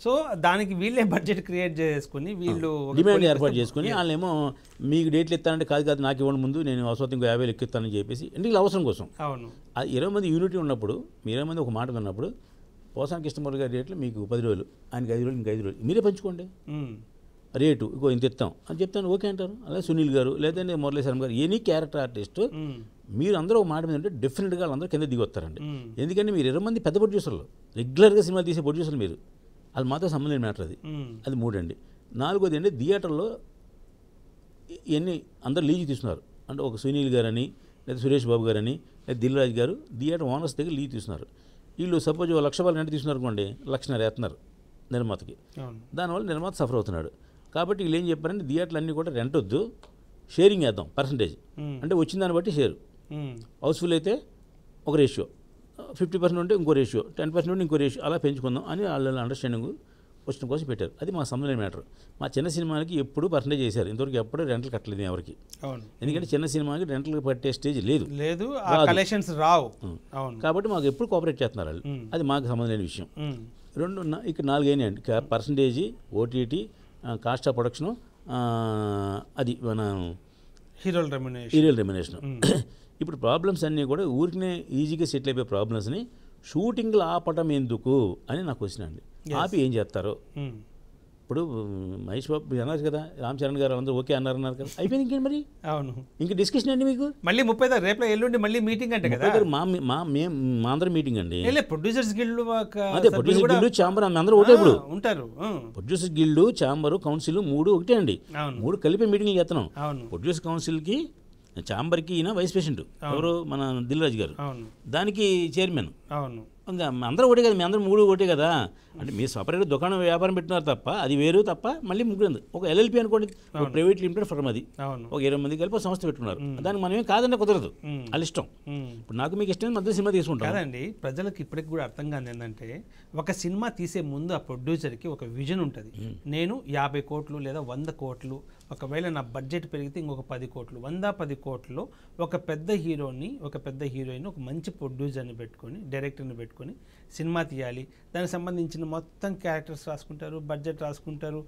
సో దానికి వీళ్ళే బడ్జెట్ క్రియేట్ చేసుకుని వీళ్ళు డిమాండ్ ఏర్పాటు చేసుకుని వాళ్ళేమో మీకు డేట్లు ఇస్తానంటే కాదు కాదు నాకు ఇవ్వడం ముందు నేను అవసరం ఇంకో యాభై ఎక్కిస్తానని చెప్పేసి అంటే అవసరం కోసం అవును ఇరవై మంది యూనిటీ ఉన్నప్పుడు ఇరవై మంది ఒక మాట ఉన్నప్పుడు పోసానికి ఇష్టమూరు గారి రేట్లు మీకు పది రోజులు ఆయనకి ఐదు రోజులు ఇంకా ఐదు రోజులు మీరే పంచుకోండి hmm. రేటు ఇంకో ఇంత ఇస్తాం అని చెప్తాను ఓకే అంటారు అలాగే సునీల్ గారు లేదంటే మురళీశ్వరం గారు ఎనీ క్యారెక్టర్ ఆర్టిస్ట్ మీరు అందరూ ఒక మాట మీద ఉంటే డెఫినెట్గా వాళ్ళందరూ కింద దిగి వస్తారండి hmm. ఎందుకంటే మీరు ఇరవై మంది పెద్ద ప్రొడ్యూసర్లు రెగ్యులర్గా సినిమాలు తీసే ప్రొడ్యూసర్లు మీరు అది మాతో సంబంధించిన మ్యాటర్ అది అది మూడండి నాలుగోది అండి థియేటర్లో ఇవన్నీ అందరు లీజు తీసుకున్నారు అంటే ఒక సునీల్ గారని లేదా సురేష్ బాబు గారని లేదా దిల్రాజ్ గారు థియేటర్ ఓనర్స్ దగ్గర లీజు తీసుకున్నారు వీళ్ళు సపోజ్ లక్ష వాళ్ళు గంట తీసుకున్నారు అనుకోండి లక్షన్నర వేస్తున్నారు నిర్మాతకి దానివల్ల నిర్మాత సఫర్ అవుతున్నాడు కాబట్టి వీళ్ళు ఏం చెప్పారంటే థియేటర్లు అన్నీ కూడా రెంట్ వద్దు షేరింగ్ వేద్దాం పర్సంటేజ్ అంటే వచ్చిన దాన్ని బట్టి షేరు హౌస్ఫుల్ అయితే ఒక రేషియో ఫిఫ్టీ పర్సెంట్ ఉంటే ఇంకో రేషియో టెన్ పర్సెంట్ ఉంటే ఇంకో రేషియో అలా పెంచుకుందాం అని వాళ్ళ అండర్స్టాండింగ్ వచ్చిన కోసం పెట్టారు అది మా సంబంధం మ్యాటర్ మా చిన్న సినిమాలకి ఎప్పుడు పర్సంటేజ్ చేశారు ఇంతవరకు ఎప్పుడూ రెంట్లు కట్టలేదు ఎవరికి ఎందుకంటే చిన్న సినిమాకి రెంట్లు పట్టే స్టేజ్ లేదు లేదు కలెక్షన్స్ రావు కాబట్టి మాకు ఎప్పుడు కోఆపరేట్ చేస్తున్నారు వాళ్ళు అది మాకు సంబంధం విషయం రెండు ఇక్కడ అయినాయండి percentage OTT cost of production అది మన హీరోల్ రెమ్యునేషన్ హీరోల్ రెమ్యునేషన్ ఇప్పుడు ప్రాబ్లమ్స్ అన్నీ కూడా ఊరికినే ఈజీగా సెటిల్ అయిపోయే ప్రాబ్లమ్స్ని షూటింగ్లు ఆపటం ఎందుకు అని నా క్వశ్చన్ అండి ఆపి ఏం చేస్తారు hmm. ఇప్పుడు మహేష్ బాబు అన్నారు కదా రామ్ చరణ్ గారు అందరూ ఓకే అన్నారు అన్నారు కదా అయిపోయింది ఇంకేంటి మరి అవును ఇంకా డిస్కషన్ అండి మీకు మళ్ళీ ముప్పై తారీఖు రేపు ఎల్లుండి మళ్ళీ మీటింగ్ అంటే కదా మా మా మేము మా అందరం మీటింగ్ అండి ప్రొడ్యూసర్స్ గిల్డ్ అదే ప్రొడ్యూసర్ గిల్డ్ చాంబర్ అందరూ ఒకటే ఇప్పుడు ఉంటారు ప్రొడ్యూసర్ గిల్డ్ చాంబర్ కౌన్సిల్ మూడు ఒకటే అండి మూడు కలిపి మీటింగ్ చేస్తున్నాం ప్రొడ్యూసర్ కౌన్సిల్కి చాంబర్కి ఈయన వైస్ ప్రెసిడెంట్ ఎవరు మన దిల్రాజ్ గారు దానికి చైర్మన్ అవును అందరూ ఒకటే కదా మీ అందరూ మూడు ఒకటే కదా అంటే మీరు సపరేట్ దుకాణం వ్యాపారం పెట్టినారు తప్ప అది వేరు తప్ప మళ్ళీ ముగ్గురు ఒక ఎల్ఎల్పి అనుకోండి ప్రైవేట్ లిమిటెడ్ ఫర్మ్ అది ఒక ఇరవై మంది కలిపి సంస్థ పెట్టుకున్నారు దానికి మనమేం కాదంటే కుదరదు వాళ్ళ ఇష్టం ఇప్పుడు నాకు మీకు ఇష్టం మధ్య సినిమా తీసుకుంటాను కదండి ప్రజలకు ఇప్పటికి కూడా అర్థం కాదు ఏంటంటే ఒక సినిమా తీసే ముందు ఆ ప్రొడ్యూసర్కి ఒక విజన్ ఉంటుంది నేను యాభై కోట్లు లేదా వంద కోట్లు ఒకవేళ నా బడ్జెట్ పెరిగితే ఇంకొక పది కోట్లు వంద పది కోట్లు ఒక పెద్ద హీరోని ఒక పెద్ద హీరోయిన్ ఒక మంచి ప్రొడ్యూసర్ని పెట్టుకొని డైరెక్టర్ని పెట్టుకొని సినిమా తీయాలి దానికి సంబంధించిన మొత్తం క్యారెక్టర్స్ రాసుకుంటారు బడ్జెట్ రాసుకుంటారు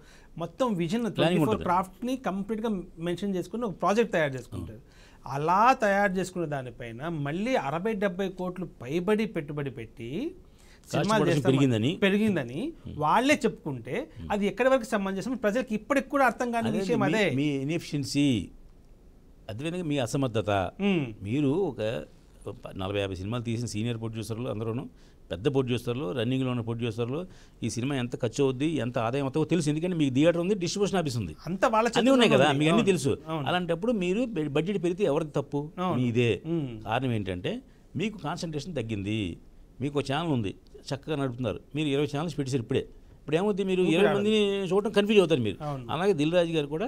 మొత్తం విజన్ ఫోర్ క్రాఫ్ట్ని కంప్లీట్గా మెన్షన్ చేసుకుని ఒక ప్రాజెక్ట్ తయారు చేసుకుంటారు అలా తయారు చేసుకున్న దానిపైన మళ్ళీ అరవై డెబ్బై కోట్లు పైబడి పెట్టుబడి పెట్టి సినిమాలు పెరిగిందని పెరిగిందని hmm. వాళ్ళే చెప్పుకుంటే అది ఎక్కడి వరకు సంబంధించిన ప్రజలకు ఇప్పటికి కూడా అర్థం కాని విషయం అదే మీ ఇన్ఎఫిషియన్సీ అదే మీ అసమర్థత hmm. మీరు ఒక నలభై యాభై సినిమాలు తీసిన సీనియర్ ప్రొడ్యూసర్లు అందరూ పెద్ద ప్రొడ్యూసర్లు రన్నింగ్లో ఉన్న ప్రొడ్యూసర్లు ఈ సినిమా ఎంత ఖర్చు అవుద్ది ఎంత ఆదాయం అవుతుందో తెలుసు ఎందుకంటే మీకు థియేటర్ ఉంది డిస్ట్రిబ్యూషన్ ఆఫీస్ ఉంది అంత వాళ్ళ అన్నీ ఉన్నాయి కదా మీకు అన్నీ తెలుసు అలాంటప్పుడు మీరు బడ్జెట్ పెరిగితే ఎవరికి తప్పు మీదే hmm. కారణం ఏంటంటే మీకు కాన్సన్ట్రేషన్ తగ్గింది మీకు ఒక ఛానల్ ఉంది చక్కగా నడుపుతున్నారు మీరు ఇరవై ఛానల్స్ పెట్టేశారు ఇప్పుడే ఇప్పుడు ఏమవుతుంది మీరు ఇరవై మందిని చూడటం కన్ఫ్యూజ్ అవుతారు మీరు అలాగే దిల్ రాజు గారు కూడా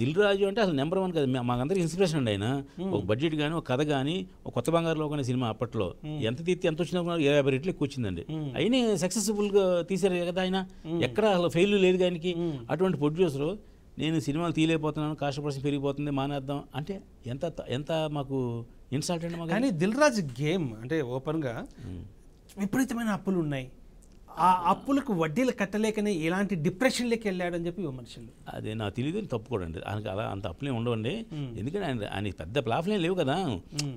దిల్ రాజు అంటే అసలు నెంబర్ వన్ కదా మాకందరికి ఇన్స్పిరేషన్ అండి ఆయన ఒక బడ్జెట్ కానీ ఒక కథ కానీ ఒక కొత్త బంగారులో కానీ సినిమా అప్పట్లో ఎంత తీస్తే ఎంత వచ్చినా ఇరవై యాభై రేట్లు ఎక్కువ వచ్చిందండి అయినా సక్సెస్ఫుల్గా తీసారు కదా ఆయన ఎక్కడ అసలు ఫెయిల్ లేదు ఆయనకి అటువంటి ప్రొడ్యూసర్ నేను సినిమాలు తీయలేకపోతున్నాను కాస్ట్ పెరిగిపోతుంది మానేద్దాం అంటే ఎంత ఎంత మాకు ఇన్సల్ట్ అండి కానీ దిల్ రాజు గేమ్ అంటే ఓపెన్గా విపరీతమైన అప్పులు ఉన్నాయి ఆ అప్పులకు వడ్డీలు కట్టలేకనే ఎలాంటి డిప్రెషన్లోకి వెళ్ళాడు అని చెప్పి విమర్శలు అదే నాకు తెలియదు తప్పుకోడండి ఆయనకి అలా అంత అప్పులే ఉండవండి ఎందుకంటే ఆయన ఆయన పెద్ద ప్లాఫ్లే లేవు కదా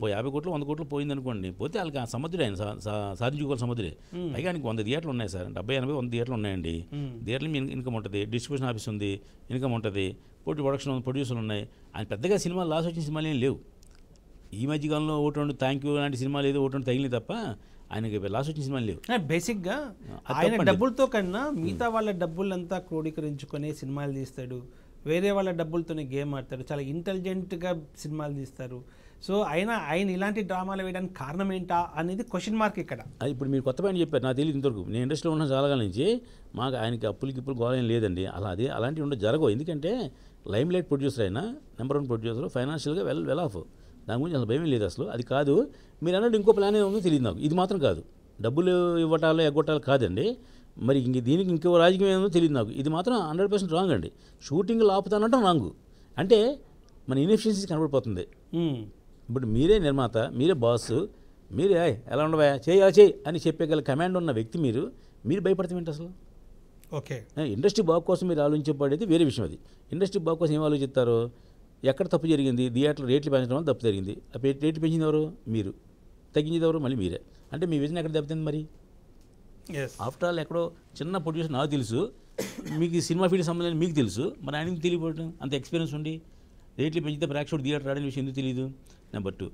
ఓ యాభై కోట్లు వంద కోట్లు పోయింది అనుకోండి పోతే వాళ్ళకి ఆ సముద్రుడు ఆయన సాధించుకోవాలి సముద్రే పైగా ఆయనకి వంద థియేటర్లు ఉన్నాయి సార్ డెబ్బై ఎనభై వంద థియేటర్లు ఉన్నాయండి థియేటర్లు మీ ఇన్కమ్ ఉంటుంది డిస్ట్రిబ్యూషన్ ఆఫీస్ ఉంది ఇన్కమ్ ఉంటుంది పోటీ ప్రొడక్షన్ ప్రొడ్యూసర్లు ఉన్నాయి ఆయన పెద్దగా సినిమా లాస్ వచ్చిన సినిమాలు ఏం లేవు ఈ మధ్యకాలంలో ఓటు రెండు థ్యాంక్ యూ లాంటి సినిమాలు ఏదో ఓటు రెండు తప్ప ఆయనకి లాస్ వచ్చిన లేవు బేసిక్గా ఆయన డబ్బులతో కన్నా మిగతా వాళ్ళ డబ్బులంతా క్రోడీకరించుకొని సినిమాలు తీస్తాడు వేరే వాళ్ళ డబ్బులతోనే గేమ్ ఆడతాడు చాలా ఇంటెలిజెంట్గా సినిమాలు తీస్తారు సో ఆయన ఆయన ఇలాంటి డ్రామాలు వేయడానికి కారణం ఏంటా అనేది క్వశ్చన్ మార్క్ ఇక్కడ ఇప్పుడు మీరు కొత్త పైన చెప్పారు నాకు తెలియదు ఇంతవరకు నేను ఇండస్ట్రీలో ఉన్న జాలగా నుంచి మాకు ఆయనకి అప్పులు గిప్పులు గోళం లేదండి అలా అది అలాంటివి ఉండే జరగవు ఎందుకంటే లైమ్ లైట్ ప్రొడ్యూసర్ అయినా నెంబర్ వన్ ప్రొడ్యూసర్ ఫైనాన్షియల్గా వెల్ వెల్ ఆఫ్ దాని గురించి అసలు భయమే లేదు అసలు అది కాదు మీరు అన్నట్టు ఇంకో ప్లాన్ ఏమో తెలియదు నాకు ఇది మాత్రం కాదు డబ్బులు ఇవ్వటాలు ఎగ్గొట్టాలి కాదండి మరి ఇంక దీనికి ఇంకో రాజకీయం ఏమో తెలియదు నాకు ఇది మాత్రం హండ్రెడ్ పర్సెంట్ రాంగ్ అండి షూటింగ్లు ఆపుతానంటే రాంగ్ అంటే మన ఇన్ఎఫిషియన్సీ కనబడిపోతుంది ఇప్పుడు మీరే నిర్మాత మీరే బాస్ మీరే ఎలా ఉండవా చేయి చేయి అని చెప్పేగల కమాండ్ ఉన్న వ్యక్తి మీరు మీరు ఏంటి అసలు ఓకే ఇండస్ట్రీ బాగు కోసం మీరు ఆలోచించబడేది వేరే విషయం అది ఇండస్ట్రీ బాగు కోసం ఏం ఆలోచిస్తారు ఎక్కడ తప్పు జరిగింది థియేటర్ రేట్లు పెంచడం వల్ల తప్పు జరిగింది రేట్లు పెంచింది ఎవరు మీరు తగ్గించేది ఎవరు మళ్ళీ మీరే అంటే మీ విజన్ ఎక్కడ దెబ్బతింది మరి ఆఫ్టర్ ఆల్ ఎక్కడో చిన్న ప్రొడ్యూసర్ నాకు తెలుసు మీకు సినిమా ఫీల్డ్ సంబంధించి మీకు తెలుసు మరి ఆయనకి తెలియపోవడం అంత ఎక్స్పీరియన్స్ ఉండి రేట్లు పెంచితే ప్రేక్షకుడు థియేటర్ రాడని విషయం ఎందుకు తెలియదు నెంబర్ టూ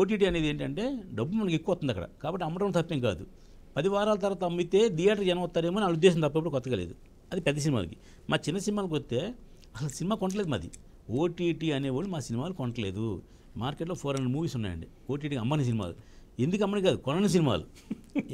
ఓటీటీ అనేది ఏంటంటే డబ్బు మనకి ఎక్కువ వస్తుంది అక్కడ కాబట్టి అమ్మడం తప్పేం కాదు పది వారాల తర్వాత అమ్మితే థియేటర్ జనం వస్తారేమో నా ఉద్దేశం తప్పప్పుడు ఇప్పుడు కొత్తగా లేదు అది పెద్ద సినిమాలకి మా చిన్న సినిమాలకు వస్తే అసలు సినిమా కొనలేదు మాది ఓటీటీ అనేవాళ్ళు మా సినిమాలు కొనట్లేదు మార్కెట్లో ఫోర్ హండ్రెడ్ మూవీస్ ఉన్నాయండి ఓటీటీ అమ్మని సినిమాలు ఎందుకు అమ్మని కాదు కొనని సినిమాలు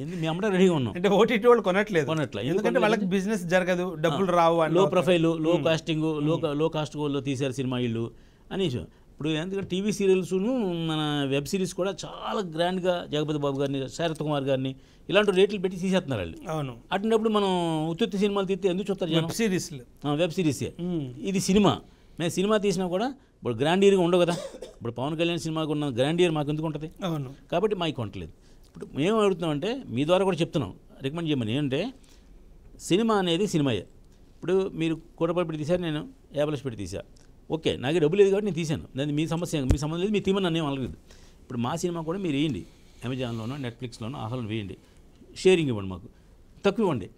ఎందుకు మేము అమ్మడం రెడీగా ఉన్నాం అంటే ఓటీటీ వాళ్ళు కొనట్లేదు కొనట్లేదు ఎందుకంటే వాళ్ళకి బిజినెస్ జరగదు డబ్బులు రావు లో ప్రొఫైల్ లో కాస్టింగ్ లో లో కాస్ట్ గోల్లో తీసారు సినిమా ఇల్లు అనేసి ఇప్పుడు ఎందుకంటే టీవీ సీరియల్స్ను మన వెబ్ సిరీస్ కూడా చాలా గ్రాండ్గా జగపతి బాబు గారిని శరత్ కుమార్ గారిని ఇలాంటి రేట్లు పెట్టి తీసేస్తున్నారు వాళ్ళు అవును అటునప్పుడు మనం ఉత్తుత్తి సినిమాలు తీస్తే ఎందుకు చూస్తారు వెబ్ సిరీస్లు వెబ్ సిరీసే ఇది సినిమా మేము సినిమా తీసినా కూడా ఇప్పుడు గ్రాండ్ ఇయర్గా ఉండవు కదా ఇప్పుడు పవన్ కళ్యాణ్ సినిమాకు ఉన్న ఇయర్ మాకు ఎందుకు ఉంటుంది అవును కాబట్టి మాకు ఉండలేదు ఇప్పుడు మేము అడుగుతున్నాం అంటే మీ ద్వారా కూడా చెప్తున్నాం రికమెండ్ చేయమని ఏంటంటే సినిమా అనేది సినిమాయే ఇప్పుడు మీరు కోట పెట్టి తీశారు నేను యాభై లక్షలు పెట్టి తీసా ఓకే నాకు డబ్బు లేదు కాబట్టి నేను తీశాను దాన్ని మీ సమస్య మీ సంబంధం లేదు మీ తీమని నన్ను అనలేదు ఇప్పుడు మా సినిమా కూడా మీరు వేయండి అమెజాన్లోనో నెట్ఫ్లిక్స్లోనో ఆహ్లో వేయండి షేరింగ్ ఇవ్వండి మాకు తక్కువ ఇవ్వండి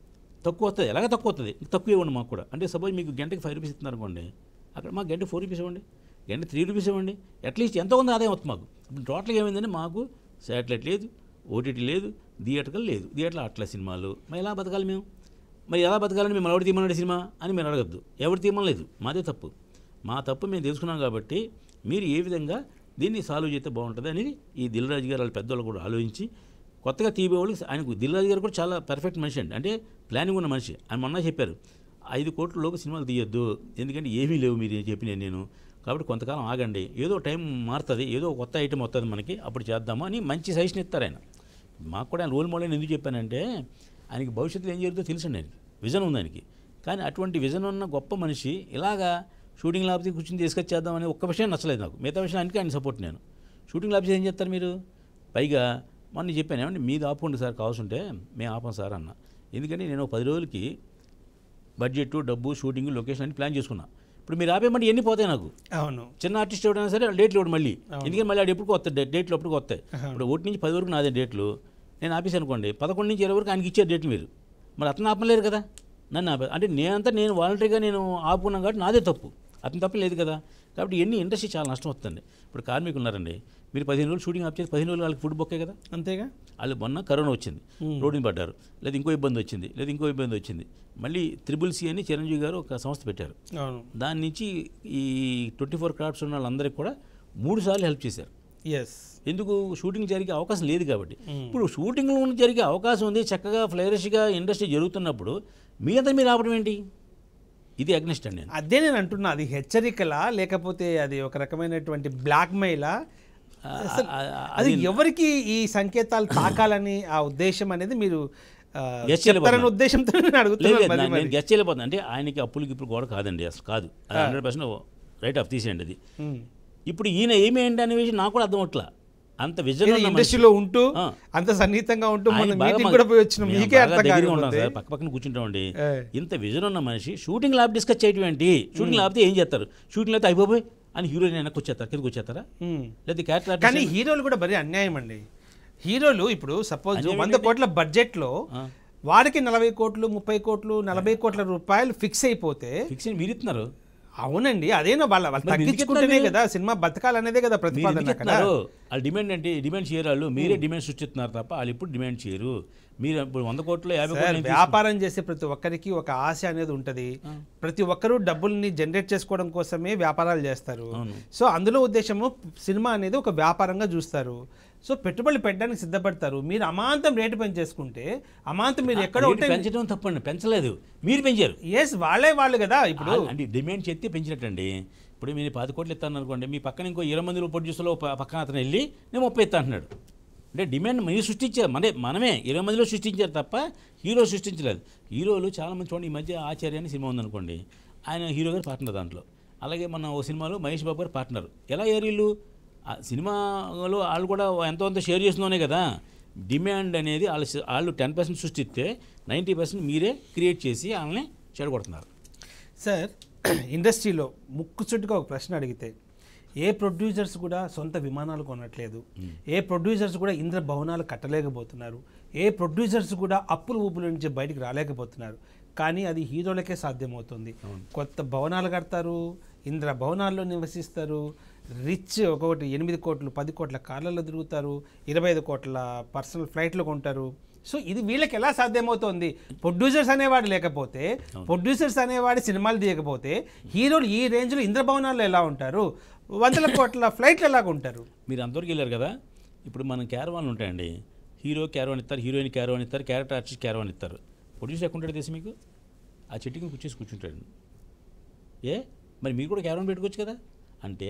తక్కువ వస్తుంది ఎలాగ తక్కువ వస్తుంది తక్కువ ఇవ్వండి మాకు కూడా అంటే సపోజ్ మీకు గంటకి ఫైవ్ రూపీస్ ఇస్తున్నారు అనుకోండి అక్కడ మాకు గంట ఫోర్ రూపీస్ ఇవ్వండి గంట త్రీ రూపీస్ ఇవ్వండి అట్లీస్ట్ ఎంత ఉందో ఆదాయం వస్తుంది మాకు ఇప్పుడు టోటల్గా ఏమైందని మాకు శాటిలైట్ లేదు ఓటీటీ లేదు థియేటర్లు లేదు థియేటర్లు అట్లా సినిమాలు మరి ఎలా బతకాలి మేము మరి ఎలా బతకాలని మేము ఎవరు తీయమన్నాడు సినిమా అని మీరు అడగద్దు ఎవరు తీయమనలేదు మాదే తప్పు మా తప్పు మేము తెలుసుకున్నాం కాబట్టి మీరు ఏ విధంగా దీన్ని సాల్వ్ చేస్తే బాగుంటుంది అని ఈ దిల్రాజు గారు వాళ్ళ పెద్దవాళ్ళు కూడా ఆలోచించి కొత్తగా తీయబోళ్ళు ఆయనకు దిల్రాజు గారు కూడా చాలా పర్ఫెక్ట్ మనిషి అండి అంటే ప్లానింగ్ ఉన్న మనిషి ఆయన మొన్న చెప్పారు ఐదు కోట్ల లోపు సినిమాలు తీయొద్దు ఎందుకంటే ఏమీ లేవు మీరు చెప్పిన నేను కాబట్టి కొంతకాలం ఆగండి ఏదో టైం మారుతుంది ఏదో కొత్త ఐటెం వస్తుంది మనకి అప్పుడు చేద్దాము అని మంచి సజెషన్ ఇస్తారు ఆయన మాకు కూడా ఆయన రోల్ మోడల్ ఎందుకు చెప్పానంటే ఆయనకి భవిష్యత్తులో ఏం జరుగుతుందో తెలుసు ఆయనకి విజన్ ఉంది ఆయనకి కానీ అటువంటి విజన్ ఉన్న గొప్ప మనిషి ఇలాగా షూటింగ్ లాభితే కూర్చొని తీసుకొచ్చేద్దాం అనే ఒక్క విషయం నచ్చలేదు నాకు మిగతా విషయానికి ఆయన సపోర్ట్ నేను షూటింగ్ లాభితే ఏం చేస్తారు మీరు పైగా మొన్న చెప్పాను ఏమంటే మీద ఆపుకోండి సార్ కావాల్సి ఉంటే మేము ఆపం సార్ అన్న ఎందుకంటే నేను పది రోజులకి బడ్జెట్ డబ్బు షూటింగ్ లొకేషన్ అని ప్లాన్ చేసుకున్నా ఇప్పుడు మీరు ఆపేయమంటే ఎన్ని పోతాయి నాకు అవును చిన్న ఆర్టిస్ట్ ఎవడైనా సరే డేట్లు ఇవ్వడం మళ్ళీ ఎందుకంటే మళ్ళీ వాడు ఎప్పుడు వస్తాయి డేట్లు అప్పుడు వస్తాయి ఇప్పుడు ఒకటి నుంచి పది వరకు నాదే డేట్లు నేను ఆపేసి అనుకోండి పదకొండు నుంచి ఇరవై వరకు ఆయనకి ఇచ్చే డేట్లు మీరు మరి అతను ఆపలేరు కదా నన్ను ఆపే అంటే నేనంతా నేను వాలంటరీగా నేను ఆపుకున్నాను కాబట్టి నాదే తప్పు అతను తప్పు లేదు కదా కాబట్టి ఎన్ని ఇండస్ట్రీ చాలా నష్టం వస్తుంది ఇప్పుడు కార్మికులు ఉన్నారండి మీరు పదిహేను రోజులు షూటింగ్ ఆప్ చేసి పదిహేను రోజులు వాళ్ళకి ఫుడ్ బొక్కే కదా అంతేగా వాళ్ళు మొన్న కరోనా వచ్చింది రోడ్డుని పడ్డారు లేదా ఇంకో ఇబ్బంది వచ్చింది లేదా ఇంకో ఇబ్బంది వచ్చింది మళ్ళీ త్రిబుల్ సి అని చిరంజీవి గారు ఒక సంస్థ పెట్టారు దాని నుంచి ఈ ట్వంటీ ఫోర్ క్రాఫ్ట్స్ ఉన్న వాళ్ళందరికీ కూడా మూడు సార్లు హెల్ప్ చేశారు ఎస్ ఎందుకు షూటింగ్ జరిగే అవకాశం లేదు కాబట్టి ఇప్పుడు షూటింగ్లో జరిగే అవకాశం ఉంది చక్కగా ఫ్లైరష్గా ఇండస్ట్రీ జరుగుతున్నప్పుడు మీ అంతా మీరు రావడం ఏంటి ఇది అగ్నిస్ట్ అండి అదే నేను అంటున్నా అది హెచ్చరికలా లేకపోతే అది ఒక రకమైనటువంటి బ్లాక్మెయిలా అది ఎవరికి ఈ సంకేతాలు తాకాలని ఆ ఉద్దేశం అనేది మీరు ఉద్దేశంతో నేను గెస్ట్ అంటే ఆయనకి అప్పులు ఇప్పుడు కూడా కాదండి అసలు కాదు హండ్రెడ్ పర్సెంట్ రైట్ ఆఫ్ తీసేయండి అది ఇప్పుడు ఈయన ఏమేంటి అనే విషయం నాకు కూడా అర్థం అవట్లా అంత విజన్ ఇండస్ట్రీలో ఉంటూ అంత సన్నిహితంగా ఉంటూ వచ్చిన పక్క పక్కన కూర్చుంటామండి ఇంత విజన్ ఉన్న మనిషి షూటింగ్ ల్యాబ్ డిస్కస్ చేయటం ఏంటి షూటింగ్ లేకపోతే ఏం చేస్తారు షూటింగ్ లేకపోతే అయిపోయి అని హీరోయిన్ వెనక్కి వచ్చేస్తారు కిందకి వచ్చేస్తారా లేదా క్యారెక్టర్ కానీ హీరోలు కూడా బరీ అన్యాయం అండి హీరోలు ఇప్పుడు సపోజ్ వంద కోట్ల బడ్జెట్లో వారికి నలభై కోట్లు ముప్పై కోట్లు నలభై కోట్ల రూపాయలు ఫిక్స్ అయిపోతే ఫిక్స్ ఇస్తున్నారు అవునండి అదేనా వాళ్ళ వాళ్ళు తగ్గించుకుంటేనే కదా సినిమా బతకాలనేదే కదా ప్రతిపాదన వాళ్ళు డిమాండ్ అంటే డిమాండ్ చేయరు వాళ్ళు మీరే డిమాండ్ సృష్టిస్తున్నారు తప్ప వాళ్ళు ఇప్పుడు డిమాండ్ చేయరు మీరు ఇప్పుడు వంద కోట్లు యాభై కోట్లు వ్యాపారం చేసే ప్రతి ఒక్కరికి ఒక ఆశ అనేది ఉంటుంది ప్రతి ఒక్కరూ డబ్బుల్ని జనరేట్ చేసుకోవడం కోసమే వ్యాపారాలు చేస్తారు సో అందులో ఉద్దేశము సినిమా అనేది ఒక వ్యాపారంగా చూస్తారు సో పెట్టుబడులు పెట్టడానికి సిద్ధపడతారు మీరు అమాంతం రేటు పెంచేసుకుంటే అమాంతం మీరు ఎక్కడ ఉంటే పెంచడం తప్పండి పెంచలేదు మీరు పెంచారు ఎస్ వాళ్ళే వాళ్ళు కదా ఇప్పుడు అంటే డిమాండ్ చేస్తే పెంచినట్టండి ఇప్పుడు మీరు పది కోట్లు ఇస్తాను అనుకోండి మీ పక్కన ఇంకో ఇరవై మంది ప్రొడ్యూసర్లో పక్కన అతను వెళ్ళి నేను ముప్పై ఇస్తా అంటున్నాడు అంటే డిమాండ్ మీరు సృష్టించారు మనే మనమే ఇరవై మందిలో సృష్టించారు తప్ప హీరో సృష్టించలేదు హీరోలు చాలామంది చూడండి ఈ మధ్య ఆచార్య అనే సినిమా ఉందనుకోండి ఆయన హీరో గారు పార్ట్నర్ దాంట్లో అలాగే మన ఓ సినిమాలో మహేష్ బాబు గారు పార్ట్నర్ ఎలా ఏరీళ్ళు సినిమాలో వాళ్ళు కూడా ఎంతో అంత షేర్ చేస్తున్నానే కదా డిమాండ్ అనేది వాళ్ళు వాళ్ళు టెన్ పర్సెంట్ సృష్టిస్తే నైంటీ పర్సెంట్ మీరే క్రియేట్ చేసి వాళ్ళని చెడగొడుతున్నారు సార్ *clears throat* ఇండస్ట్రీలో ముక్కు చుట్టుగా ఒక ప్రశ్న అడిగితే ఏ ప్రొడ్యూసర్స్ కూడా సొంత విమానాలు కొనట్లేదు ఏ ప్రొడ్యూసర్స్ కూడా ఇంద్ర భవనాలు కట్టలేకపోతున్నారు ఏ ప్రొడ్యూసర్స్ కూడా అప్పులు ఊపుల నుంచి బయటకు రాలేకపోతున్నారు కానీ అది హీరోలకే సాధ్యమవుతుంది కొత్త భవనాలు కడతారు ఇంద్ర భవనాల్లో నివసిస్తారు రిచ్ ఒక్కొక్కటి ఎనిమిది కోట్లు పది కోట్ల కార్లలో తిరుగుతారు ఇరవై ఐదు కోట్ల పర్సనల్ ఫ్లైట్లు కొంటారు సో ఇది వీళ్ళకి ఎలా సాధ్యమవుతోంది ప్రొడ్యూసర్స్ అనేవాడు లేకపోతే ప్రొడ్యూసర్స్ అనేవాడు సినిమాలు తీయకపోతే హీరోలు ఈ రేంజ్లో ఇంద్రభవనాల్లో ఎలా ఉంటారు వందల కోట్ల ఫ్లైట్లు ఎలా ఉంటారు మీరు అందరికి వెళ్ళారు కదా ఇప్పుడు మనం క్యారవాన్ ఉంటాయండి హీరో క్యారవాన్ ఇస్తారు హీరోయిన్ క్యారవాన్ ఇస్తారు క్యారెక్టర్ ఆర్టిస్ట్ క్యారవాన్ ఇస్తారు ప్రొడ్యూసర్ ఉంటాడు తెలుసు మీకు ఆ చెట్టుకి కూర్చేసి కూర్చుంటాడు ఏ మరి మీరు కూడా క్యారవాన్ పెట్టుకోవచ్చు కదా అంటే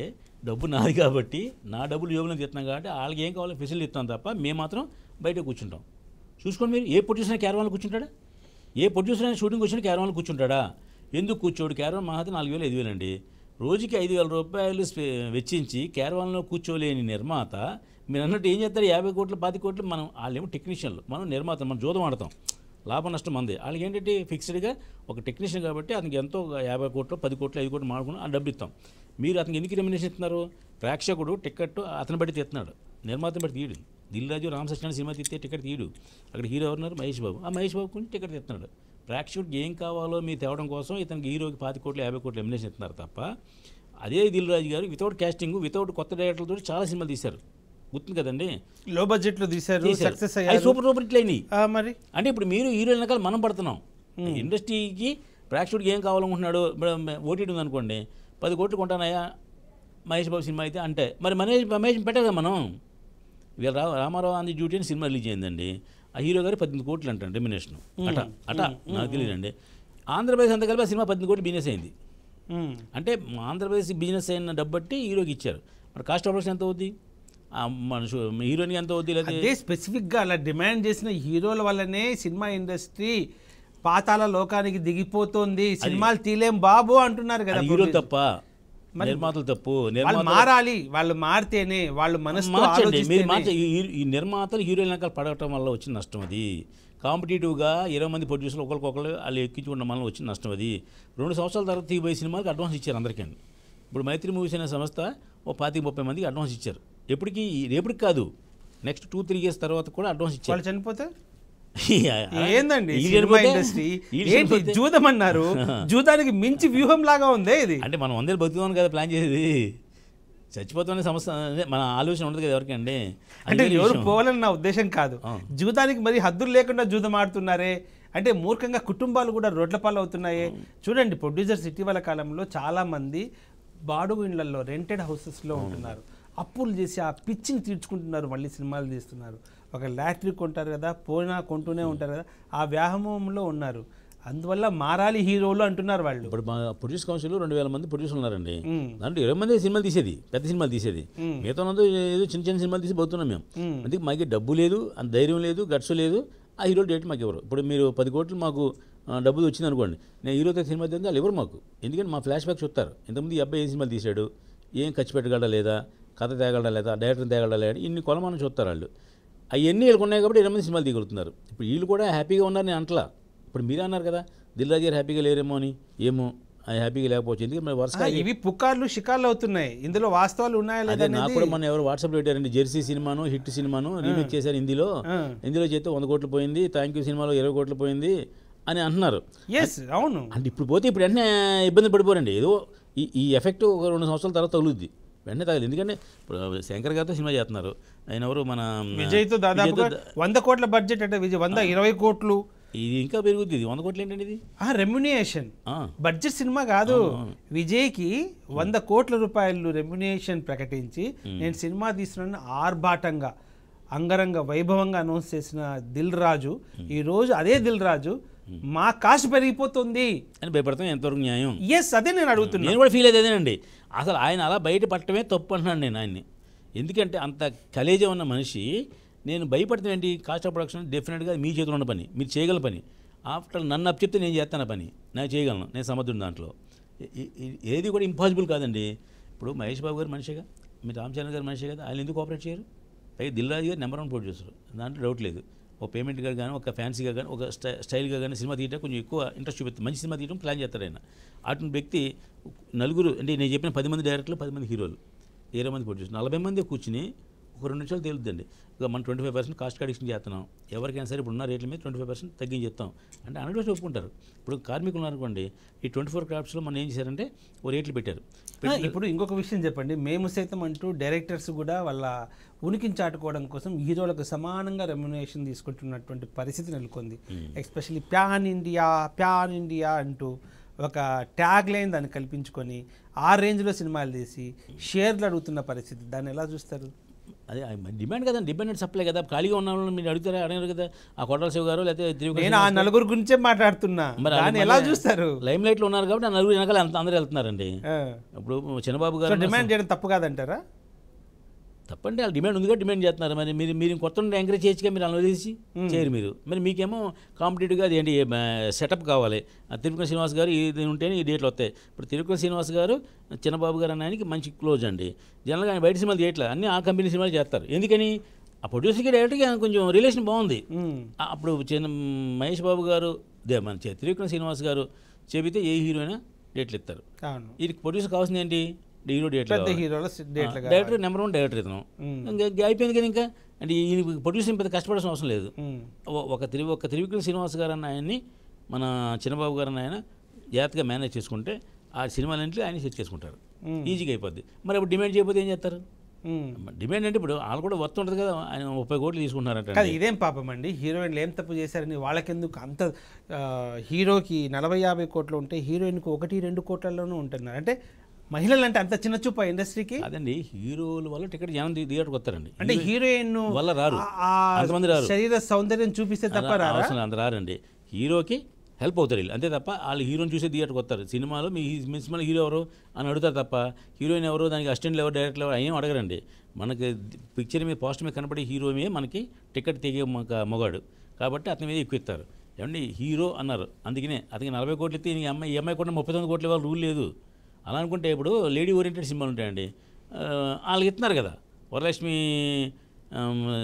డబ్బు నాది కాబట్టి నా డబ్బులు యోగులకు తిట్టినాం కాబట్టి వాళ్ళకి ఏం కావాలో ఫెసిలిటీ ఇస్తాం తప్ప మేము మాత్రం బయట కూర్చుంటాం చూసుకోండి మీరు ఏ ప్రొడ్యూసర్ క్యారవాన్లో కూర్చుంటాడా ఏ ప్రొడ్యూసర్ అయినా షూటింగ్ వచ్చిన క్యారవాన్లో కూర్చుంటాడా ఎందుకు కూర్చోడు క్యారవాన్ అయితే నాలుగు వేలు ఐదు వేలండి రోజుకి ఐదు వేల రూపాయలు వెచ్చించి క్యారవాన్లో కూర్చోలేని నిర్మాత మీరు అన్నట్టు ఏం చేస్తారు యాభై కోట్లు పాతి కోట్లు మనం వాళ్ళేమో టెక్నీషియన్లు మనం నిర్మాత మనం జోదం ఆడతాం లాభ నష్టం అంది వాళ్ళకి ఏంటంటే ఫిక్స్డ్గా ఒక టెక్నీషియన్ కాబట్టి అతనికి ఎంతో యాభై కోట్లు పది కోట్లు ఐదు కోట్లు మాడుకుని ఆ డబ్బు ఇస్తాం మీరు అతనికి ఎందుకు రెమినేషన్ ఇస్తున్నారు ప్రేక్షకుడు టికెట్ అతను బట్టి తెస్తున్నాడు నిర్మాతను బట్టి తీయడు దిల్రాజు రామకృష్ణ సినిమా తీస్తే టికెట్ తీయడు అక్కడ హీరో ఎవరున్నారు మహేష్ బాబు ఆ మహేష్ బాబు కొంచెం టికెట్ తెస్తున్నాడు ప్రేక్షకుడికి ఏం కావాలో మీరు తేవడం కోసం ఇతనికి హీరోకి పాతి కోట్లు యాభై కోట్లు ఎమినేషన్ ఇస్తున్నారు తప్ప అదే దిల్రాజు గారు వితౌట్ క్యాస్టింగ్ వితౌట్ కొత్త డైరెక్టర్లతో చాలా సినిమాలు తీశారు గుర్తుంది కదండి లో బడ్జెట్లో తీశారు సక్సెస్ అయ్యాయి సూపర్ సూపర్ హిట్లు అయినాయి మరి అంటే ఇప్పుడు మీరు హీరో వెనకాల మనం పడుతున్నాం ఇండస్ట్రీకి ప్రేక్షకుడికి ఏం కావాలనుకుంటున్నాడు ఓటీటీ ఉందనుకోండి పది కోట్లు కొంటానయ్యా మహేష్ బాబు సినిమా అయితే అంటే మరి మహేష్ మహేష్ పెట్టారు కదా మనం వీళ్ళ రా రామారావు అంది డ్యూటీ అని సినిమా రిలీజ్ అయిందండి ఆ హీరో గారు పద్దెనిమిది కోట్లు అంటాను రెమినేషన్ అట అట నాకు తెలియదండి ఆంధ్రప్రదేశ్ అంతా కలిపి ఆ సినిమా పద్దెనిమిది కోట్లు బిజినెస్ అయింది అంటే ఆంధ్రప్రదేశ్ బిజినెస్ అయిన డబ్బు బట్టి హీరోకి ఇచ్చారు మరి కాస్ట్ ఆఫ్ ఎంత అవుద్ది మన హీరోయిన్కి ఎంత అవుద్ది లేదా స్పెసిఫిక్గా అలా డిమాండ్ చేసిన హీరోల వల్లనే సినిమా ఇండస్ట్రీ పాతాల లోకానికి దిగిపోతుంది సినిమాలు తీలేం బాబు అంటున్నారు కదా హీరో తప్ప నిర్మాతలు తప్పు మారాలి వాళ్ళు మారితేనే వాళ్ళు మనసు ఈ నిర్మాతలు హీరోయిన్ వెనకాల పడగటం వల్ల వచ్చిన నష్టం అది కాంపిటేటివ్గా ఇరవై మంది ప్రొడ్యూసర్లు ఒకరికొకరు వాళ్ళు ఎక్కించుకున్న మనం వచ్చిన నష్టం అది రెండు సంవత్సరాల తర్వాత తీయబోయే సినిమాలకు అడ్వాన్స్ ఇచ్చారు అందరికీ ఇప్పుడు మైత్రి మూవీస్ అనే సంస్థ ఓ పాతిక ముప్పై మందికి అడ్వాన్స్ ఇచ్చారు ఎప్పటికీ రేపటికి కాదు నెక్స్ట్ టూ త్రీ ఇయర్స్ తర్వాత కూడా అడ్వాన్స్ ఇచ్చారు చనిపోతే ఏందండి సినిమా ఇండస్ట్రీ జూదం అన్నారు *laughs* జూదానికి మించి వ్యూహం లాగా ఉంది ఇది అంటే మనం అందరు బతుకుదాం కదా ప్లాన్ చేసేది చచ్చిపోతున్న సమస్య మన ఆలోచన ఉండదు కదా ఎవరికండి అంటే ఎవరు పోవాలని నా ఉద్దేశం కాదు జూతానికి మరి హద్దులు లేకుండా జూదం ఆడుతున్నారే అంటే మూర్ఖంగా కుటుంబాలు కూడా రోడ్ల పాలు అవుతున్నాయి చూడండి ప్రొడ్యూసర్స్ ఇటీవల కాలంలో చాలామంది బాడుగు ఇండ్లలో రెంటెడ్ హౌసెస్లో ఉంటున్నారు అప్పులు చేసి ఆ పిచ్చిని తీర్చుకుంటున్నారు మళ్ళీ సినిమాలు తీస్తున్నారు ఒక లాట్రిక్ కొంటారు కదా పోయినా కొంటూనే hmm. ఉంటారు కదా ఆ వ్యాహమంలో ఉన్నారు అందువల్ల మారాలి హీరోలు అంటున్నారు వాళ్ళు ఇప్పుడు మా ప్రొడ్యూస్ కౌన్సిల్ రెండు వేల మంది ప్రొడ్యూసర్ ఉన్నారండి hmm. దాంట్లో ఇరవై మంది సినిమాలు తీసేది పెద్ద సినిమాలు తీసేది hmm. మిగతా ఏదో చిన్న చిన్న సినిమాలు తీసి పోతున్నాం మేము అందుకే మాకు డబ్బు లేదు అంత ధైర్యం లేదు గట్స్ లేదు ఆ హీరో డేట్ మాకు ఇవ్వరు ఇప్పుడు మీరు పది కోట్లు మాకు డబ్బులు వచ్చింది అనుకోండి నేను హీరోతో సినిమా తీస్తే వాళ్ళు ఇవ్వరు మాకు ఎందుకంటే మా ఫ్లాష్ బ్యాక్ చూస్తారు ఇంతకుముందు ఈ అబ్బాయి ఏం సినిమాలు తీసాడు ఏం ఖర్చు పెట్టగలడా లేదా కథ తేగలడా లేదా డైరెక్టర్ తేగలడా లేదా ఇన్ని కొలమానం చూస్తారు వాళ్ళు అవన్నీ ఉన్నాయి కాబట్టి ఇరవై మంది సినిమాలు దిగులుతున్నారు ఇప్పుడు వీళ్ళు కూడా హ్యాపీగా ఉన్నారు నేను అంటలా ఇప్పుడు మీరే అన్నారు కదా దిల్రాజు గారు హ్యాపీగా లేరేమో అని ఏమో హ్యాపీగా లేకపోవచ్చు ఎందుకంటే మరి వరుస ఇవి పుకార్లు షికార్లు అవుతున్నాయి ఇందులో వాస్తవాలు ఉన్నాయా లేదా నాకు కూడా మన ఎవరు వాట్సాప్లో పెట్టారండి జెర్సీ సినిమాను హిట్ సినిమాను రీమేక్ చేశారు హిందీలో హిందీలో చేస్తే వంద కోట్లు పోయింది థ్యాంక్ యూ సినిమాలో ఇరవై కోట్లు పోయింది అని అంటున్నారు ఎస్ అవును అంటే ఇప్పుడు పోతే ఇప్పుడు అన్నీ ఇబ్బంది పడిపోరండి ఏదో ఈ ఈ ఎఫెక్ట్ ఒక రెండు సంవత్సరాల తర్వాత తగులుద్ది వెంటనే తగదు ఎందుకంటే ఇప్పుడు శంకర్ గారితో సినిమా చేస్తున్నారు ఆయన ఎవరు మన విజయ్తో దాదాపు వంద కోట్ల బడ్జెట్ అంటే విజయ్ వంద ఇరవై కోట్లు ఇది ఇంకా పెరుగుద్ది ఇది వంద కోట్లు ఏంటండి ఇది రెమ్యునేషన్ బడ్జెట్ సినిమా కాదు విజయ్కి వంద కోట్ల రూపాయలు రెమ్యునేషన్ ప్రకటించి నేను సినిమా తీసిన ఆర్భాటంగా అంగరంగ వైభవంగా అనౌన్స్ చేసిన దిల్ రాజు ఈరోజు అదే దిల్ రాజు మా కాస్ట్ పెరిగిపోతుంది అని భయపడతాం ఎంతవరకు న్యాయం ఎస్ అదే నేను అడుగుతున్నాను నేను కూడా ఫీల్ అదేనండి అసలు ఆయన అలా బయటపడటమే తప్పు అంటున్నాను నేను ఆయన్ని ఎందుకంటే అంత కలేజీ ఉన్న మనిషి నేను భయపడుతున్నా ఏంటి కాస్ట్ ఆఫ్ ప్రొడక్షన్ డెఫినెట్గా మీ చేతిలో ఉన్న పని మీరు చేయగల పని ఆఫ్టర్ నన్ను అప్ చెప్తే నేను చేస్తాను పని నేను చేయగలను నేను సమర్థుడు దాంట్లో ఏది కూడా ఇంపాసిబుల్ కాదండి ఇప్పుడు మహేష్ బాబు గారు మనిషిగా మీ రామచంద్ర గారు మనిషి కదా ఆయన ఎందుకు ఆపరేట్ చేయరు పైగా Raju garu number one producer దాంట్లో డౌట్ లేదు ఒక పేమెంట్గా కానీ ఒక ఫ్యాన్సీగా కానీ ఒక స్టైల్గా కానీ సినిమా తీయటం కొంచెం ఎక్కువ ఇంట్రెస్ట్ చూపిస్తుంది మంచి సినిమా తీయడం ప్లాన్ చేస్తారు ఆయన అటువంటి వ్యక్తి నలుగురు అంటే నేను చెప్పిన పది మంది డైరెక్టర్లు పది మంది హీరోలు ఇరవై మంది ప్రొడ్యూసర్ నలభై మంది కూర్చుని ఒక రెండు నిమిషాలు తేలుద్దండి ఇక మనం ట్వంటీ ఫైవ్ పర్సెంట్ కాస్ట్ కడిక్షన్ చేస్తున్నాం ఎవరికైనా సరే ఇప్పుడు ఉన్న రేట్ల మీద ట్వంటీ ఫైవ్ పర్సెంట్ తగ్గించి చెప్తాం అంటే అన్నిటి ఒప్పుకుంటారు ఇప్పుడు కార్మికులు ఉన్నారనుకోండి ఈ ట్వంటీ ఫోర్ క్రాఫ్ట్స్లో మనం ఏం చేశారంటే ఓ రేట్లు పెట్టారు ఇప్పుడు ఇంకొక విషయం చెప్పండి మేము సైతం అంటూ డైరెక్టర్స్ కూడా వాళ్ళ ఉనికిని చాటుకోవడం కోసం హీరోలకు సమానంగా రెమ్యునేషన్ తీసుకుంటున్నటువంటి పరిస్థితి నెలకొంది hmm. Especially pan India pan India అంటూ ఒక ట్యాగ్ లైన్ దాన్ని కల్పించుకొని ఆ రేంజ్లో సినిమాలు తీసి షేర్లు అడుగుతున్న పరిస్థితి దాన్ని ఎలా చూస్తారు అదే డిమాండ్ కదా డిపెండెంట్ సప్లై కదా ఖాళీగా ఉన్న వాళ్ళని మీరు అడుగుతారా అడగరు కదా ఆ కోటల శివ గారు లేకపోతే ఆ నలుగురు గురించే మాట్లాడుతున్నా మరి ఎలా చూస్తారు లైమ్ లైట్లో ఉన్నారు కాబట్టి ఆ నలుగురు వెనకాల అందరూ వెళ్తున్నారండి ఇప్పుడు చిన్నబాబు గారు డిమాండ్ చేయడం తప్పు కాదంటారా తప్పండి వాళ్ళు డిమాండ్ ఉందిగా డిమాండ్ చేస్తున్నారు మరి మీరు మీరు కొత్త ఎంకరేజ్ చేయొచ్చుగా మీరు అనువదించి చేయరు మీరు మరి మీకేమో కాంపిటేటివ్గా అది ఏంటి సెటప్ కావాలి తిరుపతి శ్రీనివాస్ గారు ఇది ఉంటేనే ఈ డేట్లు వస్తాయి ఇప్పుడు తిరుపతి శ్రీనివాస్ గారు చిన్నబాబు గారు అన్న ఆయనకి మంచి క్లోజ్ అండి జనరల్గా ఆయన బయట సినిమాలు చేయట్లేదు అన్నీ ఆ కంపెనీ సినిమాలు చేస్తారు ఎందుకని ఆ ప్రొడ్యూసర్కి డైరెక్ట్గా కొంచెం రిలేషన్ బాగుంది అప్పుడు చిన్న మహేష్ బాబు గారు దే మన త్రివిక్రమ శ్రీనివాస్ గారు చెబితే ఏ హీరోయినా డేట్లు ఇస్తారు ఇది ప్రొడ్యూసర్ కావాల్సింది ఏంటి hero director director number one director ఇతను ఇంకా అయిపోయింది కానీ ఇంకా అంటే ఈయన ప్రొడ్యూసింగ్ పెద్ద కష్టపడాల్సిన అవసరం లేదు ఒక త్రి ఒక త్రివిక్రమ్ శ్రీనివాస్ గారు అన్న ఆయన్ని మన చిన్నబాబు గారు అన్న ఆయన జాగ్రత్తగా మేనేజ్ చేసుకుంటే ఆ సినిమాలన్నింటిలో ఆయన సెట్ చేసుకుంటారు ఈజీగా అయిపోద్ది మరి ఇప్పుడు డిమాండ్ చేయకపోతే ఏం చేస్తారు డిమాండ్ అంటే ఇప్పుడు వాళ్ళు కూడా వర్త్ ఉంటుంది కదా ఆయన ముప్పై కోట్లు తీసుకుంటున్నారంట ఇదేం పాపం అండి హీరోయిన్లు ఏం తప్పు చేశారని వాళ్ళకెందుకు అంత హీరోకి నలభై యాభై కోట్లు ఉంటే హీరోయిన్కి ఒకటి రెండు కోట్లలోనూ ఉంటుంది అంటే మహిళలు అంటే అంత చిన్న చూప ఇండస్ట్రీకి అదండి హీరోల వల్ల టికెట్ జనం థియేటర్కి వస్తారండి అంటే హీరోయిన్ వల్ల రారు శరీర సౌందర్యం చూపిస్తే తప్ప అంత రారండి హీరోకి హెల్ప్ అవుతారు వీళ్ళు అంతే తప్ప వాళ్ళు హీరోని చూసే థియేటర్కి వస్తారు సినిమాలో మీ సినిమాలో హీరో ఎవరు అని అడుగుతారు తప్ప హీరోయిన్ ఎవరు దానికి అసిస్టెంట్లు ఎవరు డైరెక్టర్ ఎవరు అయ్యేం అడగరండి మనకి పిక్చర్ మీద పోస్టర్ మీద కనపడే హీరో మీద మనకి టికెట్ తెగే మొగాడు కాబట్టి అతని మీద ఎక్కువ ఇస్తారు ఏమండి హీరో అన్నారు అందుకనే అతనికి నలభై కోట్లు ఇస్తే ఈ అమ్మాయి ఈ అమ్మాయి కూడా ముప్పై తొమ్మిది కోట్ల ఇవ్వాలి రూల్ లేదు అలా అనుకుంటే ఇప్పుడు లేడీ ఓరియంటెడ్ సినిమాలు ఉంటాయండి వాళ్ళకి ఇస్తున్నారు కదా వరలక్ష్మి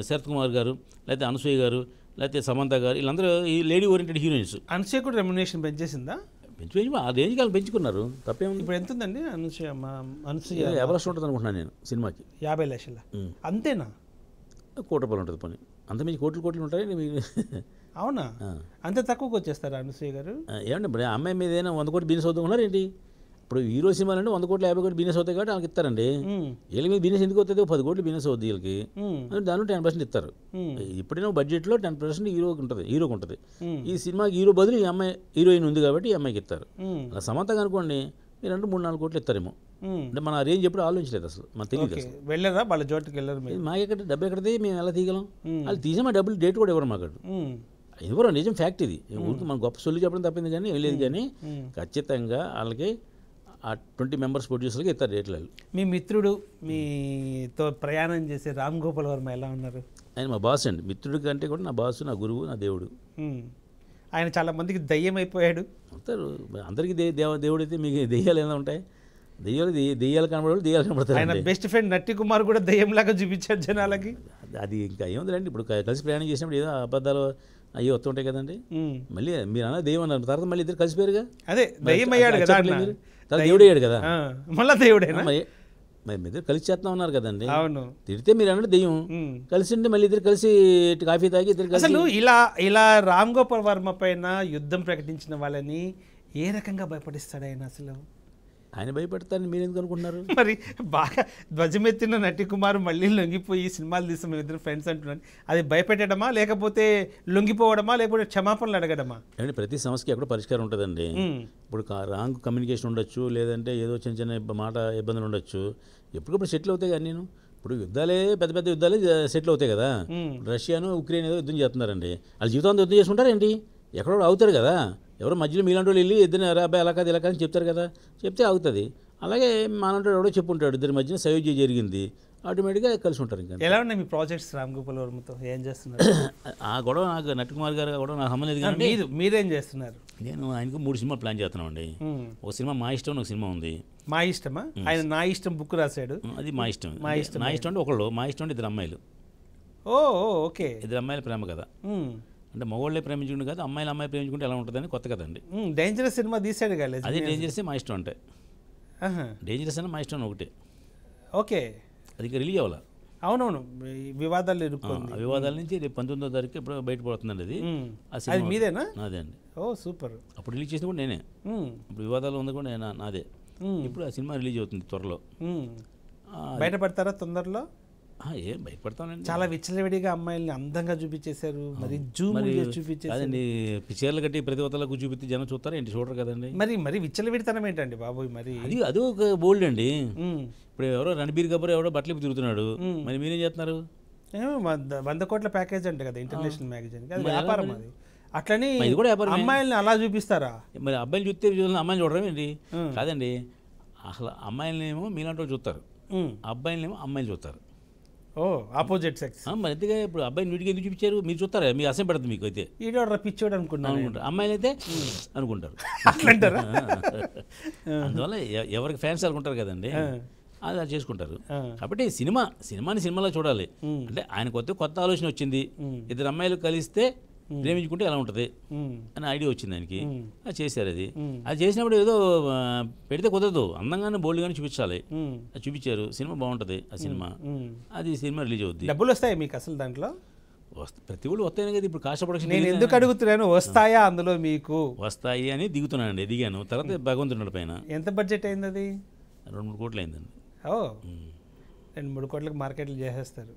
శరత్ కుమార్ గారు లేకపోతే అనసూయ గారు లేకపోతే సమంత గారు వీళ్ళందరూ ఈ లేడీ ఓరియంటెడ్ హీరోయిన్స్ అనసూయ కూడా రెమ్యునేషన్ పెంచేసిందా పెంచి పెంచి ఆ రేంజ్కి వాళ్ళు పెంచుకున్నారు తప్పేముంది ఇప్పుడు ఎంత ఉందండి అనసూయ అనసూయ యాభై లక్షలు ఉంటుంది అనుకుంటున్నాను నేను సినిమాకి యాభై లక్షల అంతేనా కోటి ఉంటుంది పని అంత మించి కోట్లు కోట్లు ఉంటాయి అవునా అంతే తక్కువకి వచ్చేస్తారా అనసూయ గారు ఏమండి అమ్మాయి మీద ఏదైనా వంద కోటి బిజినెస్ అవుతున్నారు ఏంటి ఇప్పుడు హీరో సినిమాలంటే వంద కోట్లు యాభై కోట్లు బిజినెస్ అవుతాయి కాబట్టి వాళ్ళకి ఇస్తారండి వీళ్ళకి మీద బిజినెస్ ఎందుకు అవుతుంది పది కోట్లు బిజినెస్ అవుతుంది వీళ్ళకి దానిలో టెన్ పర్సెంట్ ఇస్తారు ఎప్పుడైనా లో టెన్ పర్సెంట్ హీరోకి ఉంటుంది హీరోకి ఉంటుంది ఈ సినిమాకి హీరో బదులు ఈ అమ్మాయి హీరోయిన్ ఉంది కాబట్టి ఈ అమ్మాయికి ఇస్తారు అలా సమంతగా అనుకోండి మీరు అంటే మూడు నాలుగు కోట్లు ఇస్తారేమో అంటే మన రేంజ్ ఎప్పుడు ఆలోచించలేదు అసలు మనకు తెలియదు అసలు వాళ్ళ జోటికి వెళ్ళారు మాకు ఎక్కడ డబ్బు ఎక్కడది మేము ఎలా తీగలం వాళ్ళు తీసే మా డబ్బులు డేట్ కూడా ఇవ్వరు మాకు ఇవ్వరు నిజం ఫ్యాక్ట్ ఇది ఊరికి మనం గొప్ప సొల్లు చెప్పడం తప్పింది కానీ వెళ్ళేది కానీ ఖచ్చితంగా వాళ్ళకి ఆ ట్వంటీ మెంబర్స్ ప్రొడ్యూసర్కి ఇతర రేట్లు మీ మిత్రుడు మీతో ప్రయాణం చేసే రామ్ గోపాల్ వర్మ ఎలా ఉన్నారు ఆయన మా బాస్ అండి మిత్రుడి కంటే కూడా నా బాసు నా గురువు నా దేవుడు ఆయన చాలా మందికి దయ్యం అయిపోయాడు అందరూ అందరికీ దే దేవ అయితే మీకు దెయ్యాలు ఏమైనా ఉంటాయి దెయ్యాలు దెయ్యాలు కనబడాలి దెయ్యాలు కనబడతారు ఆయన బెస్ట్ ఫ్రెండ్ నట్టి కుమార్ కూడా దయ్యంలాగా చూపించారు జనాలకి అది ఇంకా ఏముందండి ఇప్పుడు కలిసి ప్రయాణం చేసినప్పుడు ఏదో అబద్ధాలు అయ్యి వస్తుంటాయి కదండి మళ్ళీ మీరు అన్న దెయ్యం అన్నారు తర్వాత మళ్ళీ ఇద్దరు కలిసిపోయారుగా అదే దయ్యం అయ్యాడు కదా దేవుడు అయ్యాడు కదా మళ్ళీ దేవుడే మరి ఇద్దరు కలిసి చేస్తా ఉన్నారు కదండి అవును తిడితే మీరు అన్నట్టు దెయ్యం కలిసి ఉండి మళ్ళీ ఇద్దరు కలిసి కాఫీ తాగి ఇద్దరు అసలు ఇలా ఇలా రామ్ గోపాల్ వర్మ పైన యుద్ధం ప్రకటించిన వాళ్ళని ఏ రకంగా భయపడిస్తాడు ఆయన అసలు ఆయన భయపెడతారని మీరు ఎందుకు అనుకుంటున్నారు మరి బాగా ధ్వజమెత్తిన నటి కుమార్ మళ్ళీ లొంగిపోయి సినిమాలు తీసి మేము ఇద్దరు ఫ్రెండ్స్ అంటున్నాను అది భయపెట్టడమా లేకపోతే లొంగిపోవడమా లేకపోతే క్షమాపణలు అడగడమా అంటే ప్రతి సమస్యకి ఎక్కడో పరిష్కారం ఉంటుందండి ఇప్పుడు రాంగ్ కమ్యూనికేషన్ ఉండొచ్చు లేదంటే ఏదో చిన్న చిన్న మాట ఇబ్బందులు ఉండొచ్చు ఎప్పటికప్పుడు సెటిల్ అవుతాయి కానీ నేను ఇప్పుడు యుద్ధాలే పెద్ద పెద్ద యుద్ధాలే సెటిల్ అవుతాయి కదా రష్యాను ఉక్రెయిన్ ఏదో యుద్ధం చేస్తున్నారండి వాళ్ళు జీవితాంతం యుద్ధం చేసుకుంటారేంటి ఎక్కడో అవుతారు కదా ఎవరు మధ్యలో మీలాంటి వాళ్ళు వెళ్ళి ఇద్దరు అబ్బాయి ఎలా కాదు ఇలా కాదని చెప్తారు కదా చెప్తే ఆగుతుంది అలాగే మాలాంటి ఎవడో చెప్పుంటాడు ఇద్దరి మధ్యన సయోజ్య జరిగింది ఆటోమేటిక్గా కలిసి ఉంటారు ఇంకా ఎలా ఉన్నాయి మీ ప్రాజెక్ట్స్ రామ్ గోపాల్ వర్మతో ఏం చేస్తున్నారు *coughs* ఆ గొడవ నాకు నటకుమార్ గారు గొడవ నాకు అమ్మలేదు కానీ మీరు మీరేం చేస్తున్నారు నేను ఆయనకు మూడు సినిమాలు ప్లాన్ అండి ఒక సినిమా మా ఇష్టం ఒక సినిమా ఉంది మా ఇష్టమా ఆయన నా ఇష్టం బుక్ రాశాడు అది మా ఇష్టం మా ఇష్టం నా ఇష్టం అంటే ఒకళ్ళు మా ఇష్టం అంటే ఇద్దరు అమ్మాయిలు ఓ ఓకే ఇద్దరు అమ్మాయిల ప్రేమ కదా అంటే మగవాళ్ళే ప్రేమించుకుంటే కాదు అమ్మాయిలు అమ్మాయి ప్రేమించుకుంటే ఎలా ఉంటుందని కొత్త కదండి డేంజరస్ సినిమా తీసాడు కాలేదు అదే డేంజరస్ మా ఇష్టం అంటే డేంజరస్ అని మా ఇష్టం ఒకటి ఓకే అది ఇంకా రిలీజ్ అవ్వాలి అవునవును వివాదాలు వివాదాల నుంచి రేపు పంతొమ్మిదో తారీఖు ఇప్పుడు బయటపడుతుందండి అది అది మీదేనా నాదే అండి ఓ సూపర్ అప్పుడు రిలీజ్ చేసిన కూడా నేనే ఇప్పుడు వివాదాలు ఉంది కూడా నేనా నాదే ఇప్పుడు ఆ సినిమా రిలీజ్ అవుతుంది త్వరలో బయటపడతారా తొందరలో ఏం భయపడతానండి చాలా విచ్చలవిడిగా అమ్మాయిల్ని అందంగా చూపించేశారు మరి జూమ్ చూపించేది కట్టి ప్రతి ఒక్కలకు చూపించి జనం చూస్తారు ఏంటి చూడరు కదండి మరి మరి విచ్చలవిడితనం ఏంటండి బాబోయ్ మరి అది ఒక బోల్డ్ అండి ఇప్పుడు ఎవరో రణబీర్ కపూర్ ఎవరో బట్టలు తిరుగుతున్నాడు మరి మీరేం చేస్తున్నారు వంద కోట్ల ప్యాకేజ్ అండి కదా ఇంటర్నేషనల్ మ్యాగజైన్ వ్యాపారం అది అట్లని ఇది కూడా అమ్మాయిల్ని అలా చూపిస్తారా మరి అబ్బాయిలు చూస్తే చూడడం ఏంటి కాదండి అసలు అమ్మాయిలనేమో మీలాంటి చూస్తారు అబ్బాయిలనేమో అమ్మాయిలు చూస్తారు ఓ ఆపోజిట్ సెక్స్ మరి ఎందుకే ఇప్పుడు అబ్బాయి నీటికి ఎందుకు చూపించారు మీరు చూస్తారా మీకు అసహ్యం పడుతుంది మీకు అయితే ఈడోడ్రా పిచ్చోడు అనుకుంటున్నాను అనుకుంటారు అమ్మాయిలు అయితే అనుకుంటారు అట్లంటారా అందువల్ల ఎవరికి ఫ్యాన్స్ అనుకుంటారు కదండి అది అది చేసుకుంటారు కాబట్టి సినిమా సినిమాని సినిమాలో చూడాలి అంటే ఆయన కొత్త కొత్త ఆలోచన వచ్చింది ఇద్దరు అమ్మాయిలు కలిస్తే ప్రేమించుకుంటే ఎలా ఉంటుంది అని ఐడియా వచ్చింది దానికి అది చేశారు అది అది చేసినప్పుడు ఏదో పెడితే కుదరదు అందంగానే బోల్డ్ గానే చూపించాలి అది చూపించారు సినిమా బాగుంటుంది ఆ సినిమా అది సినిమా రిలీజ్ అవుద్ది డబ్బులు వస్తాయి మీకు అసలు దాంట్లో ప్రతి ఒళ్ళు వస్తాయి కదా ఇప్పుడు కాస్ట్ ప్రొడక్షన్ నేను ఎందుకు అడుగుతున్నాను వస్తాయా అందులో మీకు వస్తాయి అని దిగుతున్నానండి దిగాను తర్వాత భగవంతుడు పైన ఎంత బడ్జెట్ అయింది అది రెండు మూడు కోట్లు అయిందండి ఓ రెండు మూడు కోట్లకు మార్కెట్లు చేసేస్తారు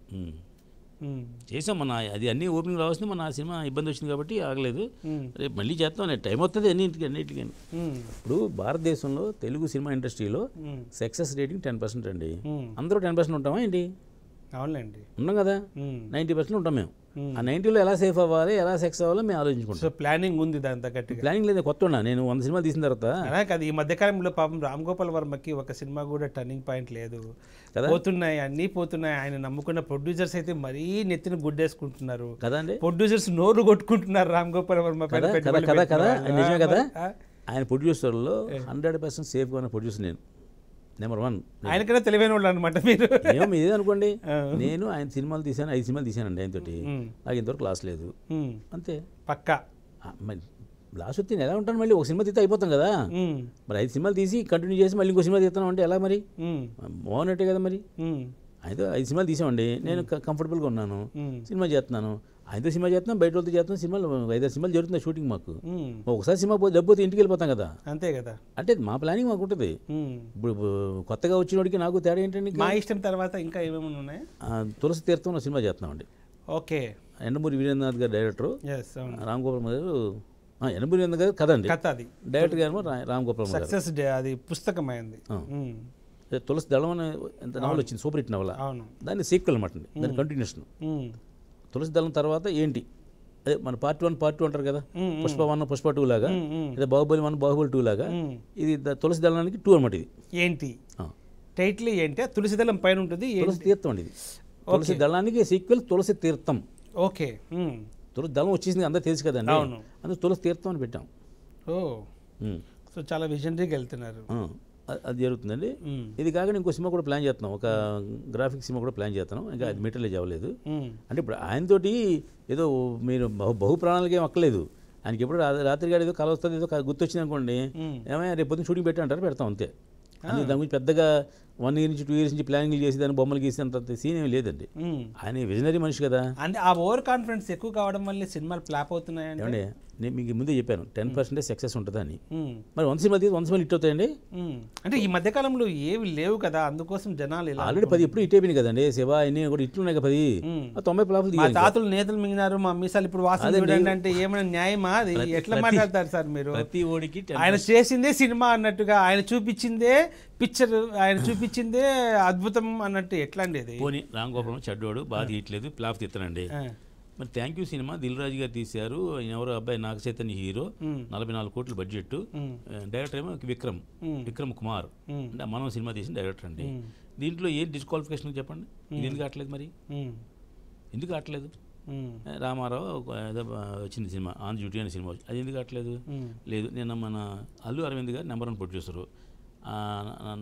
చేసాం మన అది అన్ని ఓపెనింగ్ రావాల్సింది మన సినిమా ఇబ్బంది వచ్చింది కాబట్టి ఆగలేదు రేపు మళ్ళీ చేస్తాం టైం వస్తుంది అన్నింటికి అన్నింటికి ఇప్పుడు భారతదేశంలో తెలుగు సినిమా ఇండస్ట్రీలో సక్సెస్ రేటింగ్ టెన్ పర్సెంట్ అండి అందరూ టెన్ పర్సెంట్ ఉంటామా ఏంటి అవునండి ఉన్నాం కదా నైంటీ పర్సెంట్ ఉంటాం మేము Hmm. ఆ నైన్టీలో ఎలా సేఫ్ అవ్వాలి ఎలా సెక్స్ అవ్వాలో మేము ఆలోచించుకుంటాం సో ప్లానింగ్ ఉంది దాని తగ్గట్టు ప్లానింగ్ లేదు కొత్త ఉన్నా నేను వంద సినిమా తీసిన తర్వాత అది ఈ మధ్యకాలంలో పాపం రామ్ గోపాల్ వర్మకి ఒక సినిమా కూడా టర్నింగ్ పాయింట్ లేదు పోతున్నాయి అన్నీ పోతున్నాయి ఆయన నమ్ముకున్న ప్రొడ్యూసర్స్ అయితే మరీ నెత్తిన గుడ్డేసుకుంటున్నారు కదా అండి ప్రొడ్యూసర్స్ నోరు కొట్టుకుంటున్నారు రామ్ గోపాల్ వర్మ కదా కదా కదా నిజమే కదా ఆయన ప్రొడ్యూసర్లో హండ్రెడ్ పర్సెంట్ సేఫ్గా ఉన్న ప్రొడ్యూసర్ నేను నెంబర్ వన్ ఆయనకైనా తెలివైన వాళ్ళు అనమాట మీరు ఏమో మీదే అనుకోండి నేను ఆయన సినిమాలు తీశాను ఐదు సినిమాలు తీశానండి ఆయనతోటి నాకు ఇంతవరకు లాస్ లేదు అంతే పక్కా లాస్ వచ్చి ఎలా ఉంటాను మళ్ళీ ఒక సినిమా తీస్తే అయిపోతాం కదా మరి ఐదు సినిమాలు తీసి కంటిన్యూ చేసి మళ్ళీ ఇంకో సినిమా తీస్తాను అంటే ఎలా మరి బాగున్నట్టే కదా మరి అయితే ఐదు సినిమాలు తీసామండి నేను కంఫర్టబుల్గా ఉన్నాను సినిమా చేస్తున్నాను ఆయనతో సినిమా చేస్తున్నాం బయట వాళ్ళతో చేస్తున్నాం సినిమాలు ఐదారు సినిమాలు జరుగుతున్నాయి షూటింగ్ మాకు ఒకసారి సినిమా పోతే దెబ్బతి ఇంటికి వెళ్ళిపోతాం కదా అంతే కదా అంటే మా ప్లానింగ్ మాకు ఉంటుంది ఇప్పుడు కొత్తగా వచ్చినోడికి నాకు తేడా ఏంటంటే మా ఇష్టం తర్వాత ఇంకా ఏమేమి ఉన్నాయి తులసి తీర్థం సినిమా అండి ఓకే ఎండమూరి వీరేంద్రనాథ్ గారు డైరెక్టర్ రామ్ గోపాల్ గారు ఎండమూరి వీరేంద్ర గారు కదండి కథ అది డైరెక్టర్ గారు రామ్ గోపాల్ సక్సెస్ అది పుస్తకం అయింది తులసి దళం అనే నావల్ వచ్చింది సూపర్ హిట్ నవల దాన్ని సీక్వెల్ అనమాట దాని కంటిన్యూషన్ తులసి దళం తర్వాత ఏంటి అదే మన పార్ట్ వన్ పార్ట్ టూ అంటారు కదా పుష్ప వన్ పుష్ప టూ లాగా అదే బాహుబలి వన్ బాహుబలి టూ లాగా ఇది తులసి దళానికి టూ అనమాట ఇది ఏంటి టైటిల్ ఏంటి తులసి దళం పైన ఉంటుంది తులసి తీర్థం అండి ఇది తులసి దళానికి సీక్వెల్ తులసి తీర్థం ఓకే తులసి దళం వచ్చేసింది అందరూ తెలుసు కదండి అందుకు తులసి తీర్థం అని పెట్టాం ఓ సో చాలా విజనరీకి వెళ్తున్నారు అది జరుగుతుందండి ఇది కాకుండా ఇంకో సినిమా కూడా ప్లాన్ చేస్తున్నాం ఒక గ్రాఫిక్ సినిమా కూడా ప్లాన్ చేస్తున్నాం ఇంకా అది మెటీరియలైజ్ అవ్వలేదు అంటే ఇప్పుడు ఆయనతోటి ఏదో మీరు బహు బహు ప్రాణాలకి ఏం అక్కలేదు ఆయనకి ఎప్పుడు రాత్రి గారు ఏదో కళ ఏదో గుర్తొచ్చింది అనుకోండి ఏమైనా రేపు పొద్దున్న షూటింగ్ అంటారు పెడతాం అంతే దాని గురించి పెద్దగా వన్ ఇయర్ నుంచి టూ ఇయర్స్ నుంచి ప్లానింగ్ చేసి దాన్ని బొమ్మలు గీసినంత సీన్ ఏమి లేదండి ఆయన విజనరీ మనిషి కదా అంటే ఆ ఓవర్ కాన్ఫిడెన్స్ ఎక్కువ కావడం వల్ల సినిమాలు ఫ్లాప్ అవుతున్నాయండి అంటే నేను మీకు ముందే చెప్పాను టెన్ పర్సెంటే సక్సెస్ ఉంటుందని మరి వన్ సినిమా తీసి వంద సినిమాలు హిట్ అవుతాయండి అంటే ఈ మధ్యకాలంలో ఏవి లేవు కదా అందుకోసం జనాలు ఆల్రెడీ పది ఎప్పుడు హిట్ అయిపోయినాయి కదండి శివ అన్ని కూడా ఇట్లు ఉన్నాయి పది తొంభై ప్లాపులు తాతలు నేతలు మింగినారు మా మీసాలు ఇప్పుడు వాసన అంటే ఏమైనా న్యాయమా అది ఎట్లా మాట్లాడతారు సార్ మీరు ప్రతి ఓడికి ఆయన చేసిందే సినిమా అన్నట్టుగా ఆయన చూపించిందే పిక్చర్ ఆయన చూపి ఇచ్చిందే అద్భుతం అన్నట్టు ఎట్లా అండి అది పోనీ రామ్ గోపాలం చెడ్డోడు బాధ తీయట్లేదు ప్లాఫ్ తిత్తనండి మరి థ్యాంక్ యూ సినిమా దిల్ రాజు గారు తీశారు ఆయన ఎవరో అబ్బాయి నాగ చైతన్య హీరో నలభై నాలుగు కోట్ల బడ్జెట్ డైరెక్టర్ ఏమో విక్రమ్ విక్రమ్ కుమార్ అంటే మనం సినిమా తీసిన డైరెక్టర్ అండి దీంట్లో ఏం డిస్క్వాలిఫికేషన్ చెప్పండి ఇది ఎందుకు కావట్లేదు మరి ఎందుకు కావట్లేదు రామారావు ఏదో వచ్చింది సినిమా ఆన్ జ్యూటీ అనే సినిమా అది ఎందుకు కావట్లేదు లేదు నేను మన అల్లు అరవింద్ గారు నెంబర్ వన్ ప్రొడ్యూసరు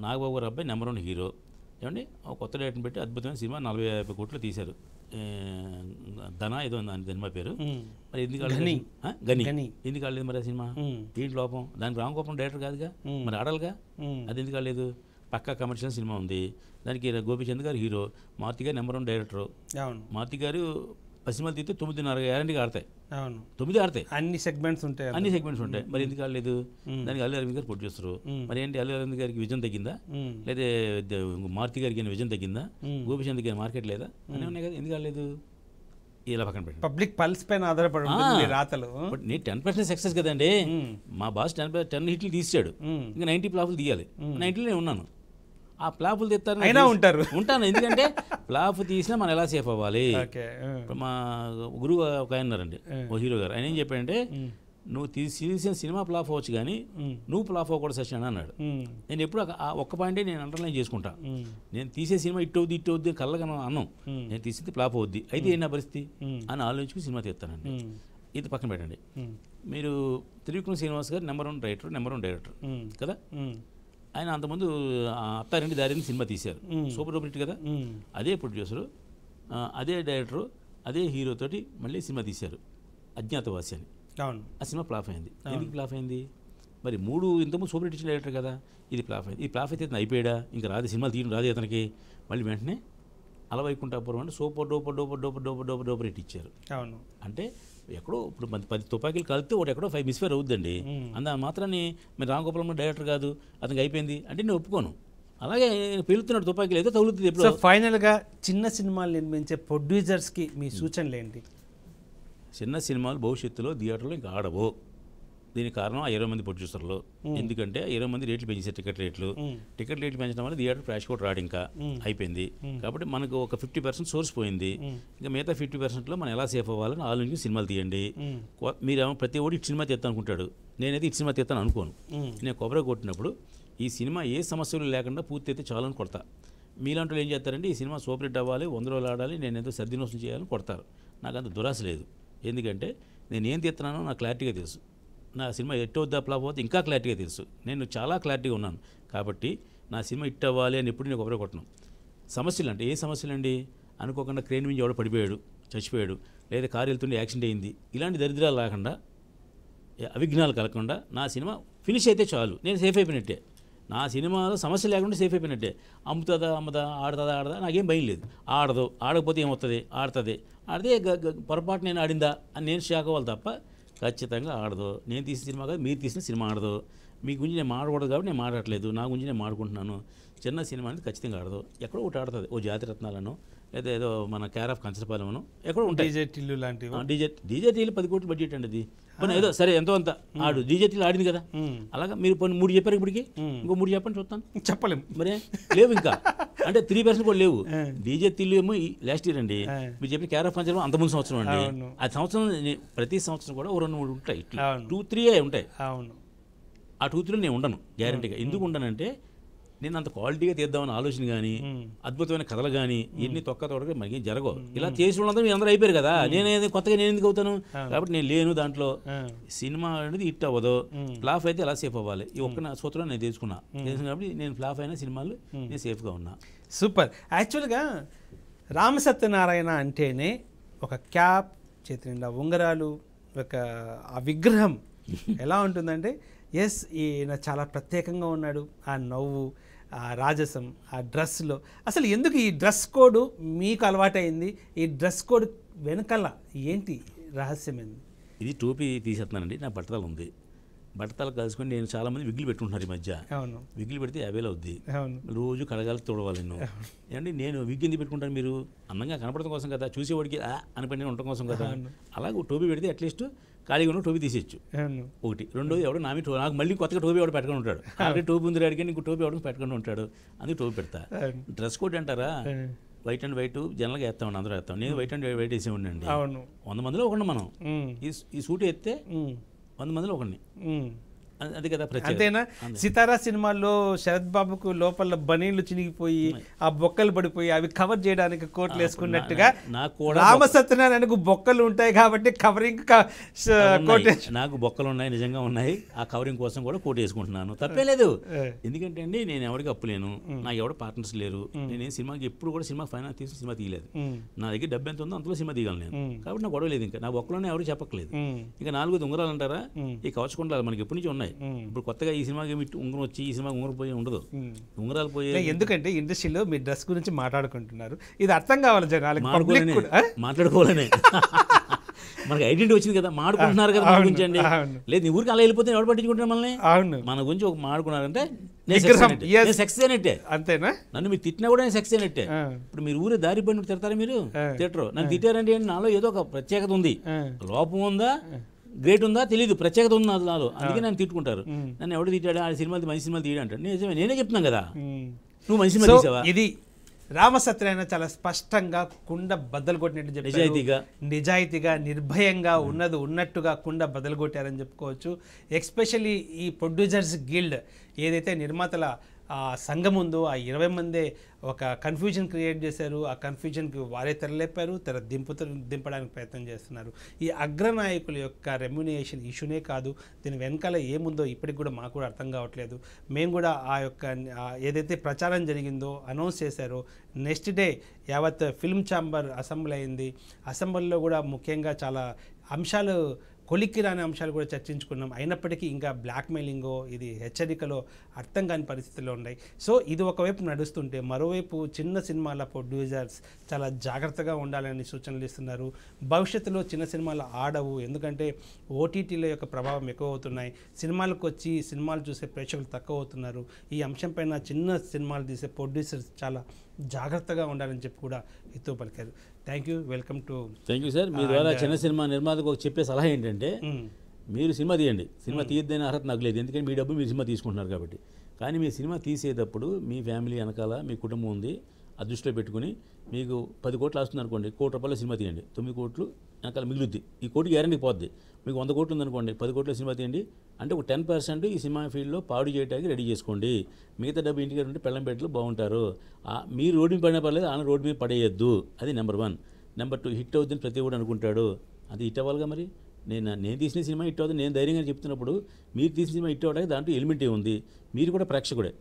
నాగబాబు గారు అబ్బాయి నెంబర్ వన్ హీరో ఏమండి ఒక కొత్త డేట్ని పెట్టి అద్భుతమైన సినిమా నలభై యాభై కోట్లు తీశారు ధన ఏదో దాని సినిమా పేరు మరి ఎందుకు గని ఎందుకు కాలేదు మరి ఆ సినిమా దీంట్ లోపం దానికి రామగోపం డైరెక్టర్ కాదుగా మరి ఆడాలిగా అది ఎందుకు ఆడలేదు పక్కా కమర్షియల్ సినిమా ఉంది దానికి గోపిచంద్ గారు హీరో మారుతి గారు నెంబర్ వన్ డైరెక్టరు మారుతి గారు పశ్చిమలు తీస్తే తొమ్మిదిన్నర గ్యారంటీగా ఆడతాయి అవును తొమ్మిది ఆడతాయి అన్ని సెగ్మెంట్స్ ఉంటాయి అన్ని సెగ్మెంట్స్ ఉంటాయి మరి ఎందుకు ఆడలేదు దానికి అల్లు అరవింద్ గారు చేస్తారు మరి ఏంటి అల్లు అరవింద్ గారికి విజయం తగ్గిందా లేదా మారుతి గారికి విజయం తగ్గిందా గోపిచంద్ గారి మార్కెట్ లేదా అని ఉన్నాయి కదా ఎందుకు ఆడలేదు ఇలా పక్కన పెట్టి పబ్లిక్ పల్స్ పైన ఆధారపడి రాతలు నేను టెన్ పర్సెంట్ సక్సెస్ కదండి మా బాస్ టెన్ టెన్ హిట్లు తీసాడు ఇంకా నైన్టీ ప్లాఫ్లు తీయాలి నైన్టీలో నేను ఉన్నాను ఆ ప్లాపులు తెస్తారు అయినా ఉంటారు ఉంటాను ఎందుకంటే ప్లాప్ తీసినా మనం ఎలా సేఫ్ అవ్వాలి మా గురువు ఒక ఆయన ఉన్నారండి ఓ హీరో గారు ఆయన ఏం చెప్పాడంటే నువ్వు తీసిన సినిమా ప్లాఫ్ అవ్వచ్చు కానీ నువ్వు ప్లాఫ్ అవ్వకూడదు అని అన్నాడు నేను ఎప్పుడు ఆ ఒక్క పాయింటే నేను అండర్లైన్ చేసుకుంటా నేను తీసే సినిమా ఇట్ అవుద్ది ఇట్ అవుద్ది కళ్ళగా అన్నం నేను తీసింది ప్లాఫ్ అవుద్ది అయితే ఏం నా పరిస్థితి అని ఆలోచించుకుని సినిమా తీస్తానండి ఇది పక్కన పెట్టండి మీరు Trivikram Srinivas garu number one writer number one director కదా ఆయన అంతకుముందు అత్తారెండి దారిని సినిమా తీశారు సూపర్ డూపర్ హిట్ కదా అదే ప్రొడ్యూసరు అదే డైరెక్టరు అదే హీరోతోటి మళ్ళీ సినిమా తీశారు అజ్ఞాతవాసి అని ఆ సినిమా ఫ్లాప్ అయింది ఎందుకు ఫ్లాప్ అయింది మరి మూడు ఇంతకుముందు సూపర్ హిట్ డైరెక్టర్ కదా ఇది ఫ్లాప్ అయింది ఈ ఫ్లాప్ అయితే అయిపోయాడా ఇంకా రాదు సినిమాలు తీయడం రాదు అతనికి మళ్ళీ వెంటనే అలవైకుంఠాపురం అంటే super duper duper duper duper duper duper hit ఇచ్చారు అవును అంటే ఎక్కడో ఇప్పుడు పది పది తుపాకీలు కలిపితే ఒకటి ఎక్కడో ఫైవ్ మిస్ఫైర్ అవుద్దండి అంత మాత్రాన్ని మీరు రామగోపాలం డైరెక్టర్ కాదు అతనికి అయిపోయింది అంటే నేను ఒప్పుకోను అలాగే పేలుతున్నాడు తుపాకీలు ఏదో తగులుతుంది ఇప్పుడు ఫైనల్గా చిన్న సినిమాలు నిర్మించే ప్రొడ్యూసర్స్కి మీ సూచనలు ఏంటి చిన్న సినిమాలు భవిష్యత్తులో థియేటర్లో ఇంకా ఆడవు దీనికి కారణం ఆ ఇరవై మంది ప్రొడ్యూసర్లు ఎందుకంటే ఇరవై మంది రేట్లు పెంచేసారు టికెట్ రేట్లు టికెట్ రేట్లు పెంచడం వల్ల థియేటర్ క్రాష్ కూడా రాడు ఇంకా అయిపోయింది కాబట్టి మనకు ఒక ఫిఫ్టీ పర్సెంట్ సోర్స్ పోయింది ఇంకా మిగతా ఫిఫ్టీ పర్సెంట్లో మనం ఎలా సేఫ్ అవ్వాలని ఆలోచించి సినిమాలు తీయండి మీరేమో ప్రతి ఒడి సినిమా తీస్తాను అనుకుంటాడు నేనైతే ఈ సినిమా తీస్తాను అనుకోను నేను కొబ్బరి కొట్టినప్పుడు ఈ సినిమా ఏ సమస్యలు లేకుండా పూర్తి అయితే చాలని కొడతా మీలాంటి ఏం చేస్తారంటే ఈ సినిమా సూపర్ హిట్ అవ్వాలి వంద రోజులు ఆడాలి నేను ఎంతో సర్దినోసం చేయాలని కొడతారు నాకు అంత దురాశ లేదు ఎందుకంటే నేను ఏం తీస్తున్నానో నాకు క్లారిటీగా తెలుసు నా సినిమా ఎట్ అవుద్దా ఫ్లాప్ అవుతుంది ఇంకా క్లారిటీగా తెలుసు నేను చాలా క్లారిటీగా ఉన్నాను కాబట్టి నా సినిమా ఇట్ అవ్వాలి అని ఎప్పుడు నేను కొట్టను సమస్యలు అంటే ఏ సమస్యలు అండి అనుకోకుండా క్రేన్ మించి ఎవడో పడిపోయాడు చచ్చిపోయాడు లేదా కారు వెళ్తుండే యాక్సిడెంట్ అయింది ఇలాంటి దరిద్రాలు రాకుండా అవిఘ్నాలు కలగకుండా నా సినిమా ఫినిష్ అయితే చాలు నేను సేఫ్ అయిపోయినట్టే నా సినిమాలో సమస్య లేకుండా సేఫ్ అయిపోయినట్టే అమ్ముతుందా అమ్మదా ఆడుతుందా ఆడదా నాకేం భయం లేదు ఆడదు ఆడకపోతే ఏమవుతుంది ఆడుతుంది ఆడితే పొరపాటు నేను ఆడిందా అని నేను షాక్ అవ్వాలి తప్ప ఖచ్చితంగా ఆడదు నేను తీసిన సినిమా కాదు మీరు తీసిన సినిమా ఆడదు మీ గురించి నేను మాడకూడదు కాబట్టి నేను మాట్లాడలేదు నా గురించి నేను మాడుకుంటున్నాను చిన్న సినిమా అనేది ఖచ్చితంగా ఆడదు ఎక్కడో ఒకటి ఆడుతుంది ఓ జాతి రత్నాలను లేదా ఏదో మన క్యార్ ఆఫ్ కంచరపాలెమను ఎక్కడ ఉంటాయి డీజేటీలు లాంటివి డీజే డీజేటీలు పది కోట్లు బడ్జెట్ అండి అది పని ఏదో సరే ఎంతో అంత ఆడు డీజేటీలు ఆడింది కదా అలాగా మీరు పని మూడు చెప్పారు ఇప్పటికి ఇంకో మూడు చెప్పండి చూస్తాను చెప్పలేము మరే లేవు ఇంకా *laughs* అంటే త్రీ పర్సెంట్ కూడా లేవు డీజే తిల్లు ఏమో లాస్ట్ ఇయర్ అండి మీరు చెప్పిన కేరళ పంచాయతీ అంత ముందు సంవత్సరం అండి ఆ సంవత్సరం ప్రతి సంవత్సరం కూడా ఓ రెండు మూడు ఉంటాయి టూ త్రీ ఉంటాయి ఆ టూ త్రీలో నేను ఉండను గ్యారంటీగా ఎందుకు ఉండనంటే నేను అంత క్వాలిటీగా తీద్దామని ఆలోచన కానీ అద్భుతమైన కథలు కానీ ఇన్ని తొక్క తొడక మనకి జరగవు ఇలా చేసి వాళ్ళందరూ మీ అందరూ అయిపోయారు కదా నేను కొత్తగా నేను ఎందుకు అవుతాను కాబట్టి నేను లేను దాంట్లో సినిమా అనేది హిట్ అవ్వదు ఫ్లాఫ్ అయితే ఎలా సేఫ్ అవ్వాలి ఈ ఒక్క సూత్రం నేను తెలుసుకున్నా కాబట్టి నేను ఫ్లాఫ్ అయిన సినిమాలు నేను సేఫ్గా ఉన్నా సూపర్ యాక్చువల్గా రామ సత్యనారాయణ అంటేనే ఒక క్యాప్ చేతి నిండా ఉంగరాలు ఒక ఆ విగ్రహం *laughs* ఎలా ఉంటుందంటే ఎస్ ఈయన చాలా ప్రత్యేకంగా ఉన్నాడు ఆ నవ్వు ఆ రాజసం ఆ డ్రెస్లో అసలు ఎందుకు ఈ డ్రెస్ కోడ్ మీకు అలవాటైంది ఈ డ్రెస్ కోడ్ వెనకాల ఏంటి రహస్యమైంది ఇది టోపీ తీసేస్తున్నానండి నా బట్టతలు ఉంది బట్టతలు కలుసుకొని నేను చాలామంది విగ్గులు పెట్టుకుంటున్నారు ఈ మధ్య అవును విగ్గులు పెడితే యాభైలు అవుద్ది రోజు కడగాలి తోడవాలి నేను ఏమంటే నేను విగ్గు ఎందుకు పెట్టుకుంటాను మీరు అందంగా కనపడడం కోసం కదా చూసేవాడికి అనిపడి ఉండటం కోసం కదా అలాగే టోపీ పెడితే అట్లీస్ట్ ఖాళీగా ఉన్న టోపీ తీసేచ్చు ఒకటి రెండోది ఎవడు నామి టో నాకు మళ్ళీ కొత్తగా టోపీ ఎవడు పెట్టుకుని ఉంటాడు అంటే టోపీ ఉంది అడిగి నీకు టోపీ ఎవడు పెట్టుకుని ఉంటాడు అందుకు టోపీ పెడతా డ్రెస్ కోడ్ అంటారా వైట్ అండ్ వైట్ జనరల్గా వేస్తామండి అందరూ వేస్తాం నేను వైట్ అండ్ వైట్ వేసి ఉండండి వంద మందిలో ఒకటి మనం ఈ సూట్ ఎత్తే వంద మందిలో ఒకడిని అది కదా అంతేనా సితారా సినిమాల్లో శరత్ బాబుకు లోపల బనీళ్లు చినిగిపోయి ఆ బొక్కలు పడిపోయి అవి కవర్ చేయడానికి కోట్లు వేసుకున్నట్టుగా నాకు రామ సత్యనారాయణకు బొక్కలు ఉంటాయి కాబట్టి కవరింగ్ నాకు బొక్కలు ఉన్నాయి నిజంగా ఉన్నాయి ఆ కవరింగ్ కోసం కూడా కోట్ వేసుకుంటున్నాను తప్పే లేదు ఎందుకంటే అండి నేను ఎవరికి అప్పు లేను నాకు ఎవరు పార్ట్నర్స్ లేరు నేను సినిమాకి ఎప్పుడు కూడా సినిమా ఫైనాన్స్ తీసి సినిమా తీయలేదు నా దగ్గర డబ్బు ఎంత ఉందో అంతలో సినిమా తీయగలను నేను కాబట్టి నాకు గొడవలేదు ఇంకా నా బొక్కలోనే ఎవరు చెప్పలేదు ఇంకా నాలుగు దొంగరాలు అంటారా ఈ కవచకుండాలి మనకి ఎప్పటి నుంచి ఉన్నాయి ఉన్నాయి ఇప్పుడు కొత్తగా ఈ సినిమాకి మీ ఉంగరం వచ్చి ఈ సినిమాకి ఉంగరం పోయి ఉండదు ఉంగరాలు పోయే ఎందుకంటే ఇండస్ట్రీలో మీ డ్రెస్ గురించి మాట్లాడుకుంటున్నారు ఇది అర్థం కావాలి జనాలకి మాట్లాడుకోవాలనే *laughs* మనకి ఐడెంటిటీ వచ్చింది కదా మాడుకుంటున్నారు కదా మన గురించి అండి లేదు నీ ఊరికి అలా వెళ్ళిపోతే ఎవరు పట్టించుకుంటారు మనల్ని మన గురించి ఒక మాడుకున్నారంటే నేను సెక్స్ అయినట్టే అంతేనా నన్ను మీరు తిట్టినా కూడా నేను సెక్స్ అయినట్టే ఇప్పుడు మీరు ఊరే దారి పని తిడతారా మీరు తిట్టరు నన్ను తిట్టారంటే నాలో ఏదో ఒక ప్రత్యేకత ఉంది లోపం ఉందా గ్రేట్ ఉందా తెలియదు ప్రత్యేకత ఉందా నాలో అందుకే నన్ను తిట్టుకుంటారు నన్ను ఎవడు తిట్టాడు ఆ సినిమాలు మంచి సినిమాలు తీయడంటాడు నేను నేనే చెప్తున్నాను కదా నువ్వు మంచి సినిమా తీసావా ఇది రామసత్రైన చాలా స్పష్టంగా కుండ బద్దలు కొట్టినట్టు చెప్పి నిజాయితీగా నిజాయితీగా నిర్భయంగా ఉన్నది ఉన్నట్టుగా కుండ బద్దలు కొట్టారని చెప్పుకోవచ్చు ఎక్స్పెషల్లీ ఈ ప్రొడ్యూసర్స్ గిల్డ్ ఏదైతే నిర్మాతల ఆ సంఘం ఉందో ఆ ఇరవై మందే ఒక కన్ఫ్యూజన్ క్రియేట్ చేశారు ఆ కన్ఫ్యూజన్కి వారే తెరలేపారు తెర దింపు దింపడానికి ప్రయత్నం చేస్తున్నారు ఈ అగ్రనాయకుల యొక్క రెమ్యునేషన్ ఇష్యూనే కాదు దీని వెనకాల ఏముందో ఇప్పటికి కూడా మాకు కూడా అర్థం కావట్లేదు మేము కూడా ఆ యొక్క ఏదైతే ప్రచారం జరిగిందో అనౌన్స్ చేశారో నెక్స్ట్ డే యావత్ ఫిల్మ్ ఛాంబర్ అసెంబ్లీ అయింది అసెంబ్లీలో కూడా ముఖ్యంగా చాలా అంశాలు కొలిక్కి రాని అంశాలు కూడా చర్చించుకున్నాం అయినప్పటికీ ఇంకా బ్లాక్మెయిలింగో ఇది హెచ్చరికలో అర్థం కాని పరిస్థితుల్లో ఉన్నాయి సో ఇది ఒకవైపు నడుస్తుంటే మరోవైపు చిన్న సినిమాల ప్రొడ్యూసర్స్ చాలా జాగ్రత్తగా ఉండాలని సూచనలు ఇస్తున్నారు భవిష్యత్తులో చిన్న సినిమాలు ఆడవు ఎందుకంటే ఓటీటీల యొక్క ప్రభావం ఎక్కువ అవుతున్నాయి సినిమాలకు వచ్చి సినిమాలు చూసే ప్రేక్షకులు తక్కువ అవుతున్నారు ఈ అంశంపైన చిన్న సినిమాలు తీసే ప్రొడ్యూసర్స్ చాలా జాగ్రత్తగా ఉండాలని చెప్పి కూడా హితో పలికారు thank you welcome to thank you sir మీ uh, ద్వారా uh, చిన్న సినిమా నిర్మాతకు చెప్పే సలహా ఏంటంటే hmm. మీరు సినిమా తీయండి సినిమా hmm. తీయద్దని అర్హత నాకు లేదు ఎందుకంటే మీ డబ్బు మీరు సినిమా తీసుకుంటున్నారు కాబట్టి కానీ మీ సినిమా తీసేటప్పుడు మీ ఫ్యామిలీ వెనకాల మీ కుటుంబం ఉంది అదృష్టిలో పెట్టుకుని మీకు పది కోట్లు వస్తుంది అనుకోండి కోటి రూపాయల సినిమా తీయండి తొమ్మిది కోట్లు అక్కడ మిగులుద్ది ఈ కోటి గ్యారంటీ పోద్ది మీకు వంద కోట్లు ఉందనుకోండి పది కోట్ల సినిమా తీయండి అంటే ఒక టెన్ పర్సెంట్ ఈ సినిమా ఫీల్డ్లో పాడు చేయడానికి రెడీ చేసుకోండి మిగతా డబ్బు ఇంటికి ఉంటే పెళ్ళం పెట్టలు బాగుంటారు మీరు రోడ్డు మీద పడినా పర్లేదు ఆయన రోడ్డు మీద పడేయద్దు అది number one number two hit అవుతుంది ప్రతి కూడా అనుకుంటాడు అది హిట్ అవ్వాలిగా మరి నేను నేను తీసిన సినిమా హిట్ అవుతుంది నేను ధైర్యంగా చెప్తున్నప్పుడు మీరు తీసిన సినిమా హిట్ అవ్వడానికి దాంట్లో ఎలిమెంట్ ఉంది మీరు కూడా ప్రేక్షకుడే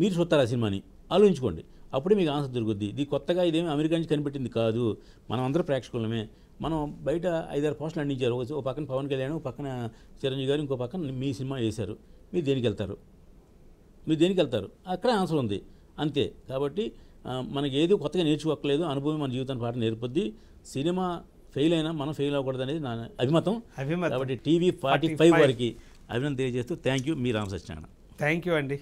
మీరు చూస్తారు ఆ సినిమాని ఆలోచించుకోండి అప్పుడే మీకు ఆన్సర్ దొరుకుద్ది ఇది కొత్తగా ఇదేమి అమెరికా నుంచి కనిపెట్టింది కాదు మనం అందరూ ప్రేక్షకులమే మనం బయట ఐదారు పోస్టులు అందించారు ఒక పక్కన పవన్ కళ్యాణ్ ఒక పక్కన చిరంజీవి గారు ఇంకో పక్కన మీ సినిమా వేశారు మీరు దేనికి వెళ్తారు మీరు దేనికి వెళ్తారు అక్కడే ఆన్సర్ ఉంది అంతే కాబట్టి మనకి ఏది కొత్తగా నేర్చుకోకలేదు అనుభవం మన జీవితాన్ని పాట నేర్పొద్ది సినిమా ఫెయిల్ అయినా మనం ఫెయిల్ అవ్వకూడదు అనేది నా అభిమతం అభిమతం కాబట్టి టీవీ ఫార్టీ ఫైవ్ వరకు అభినందన తెలియజేస్తూ థ్యాంక్ యూ మీ రామసత్యనారాయణ థ్యాంక్ యూ అండి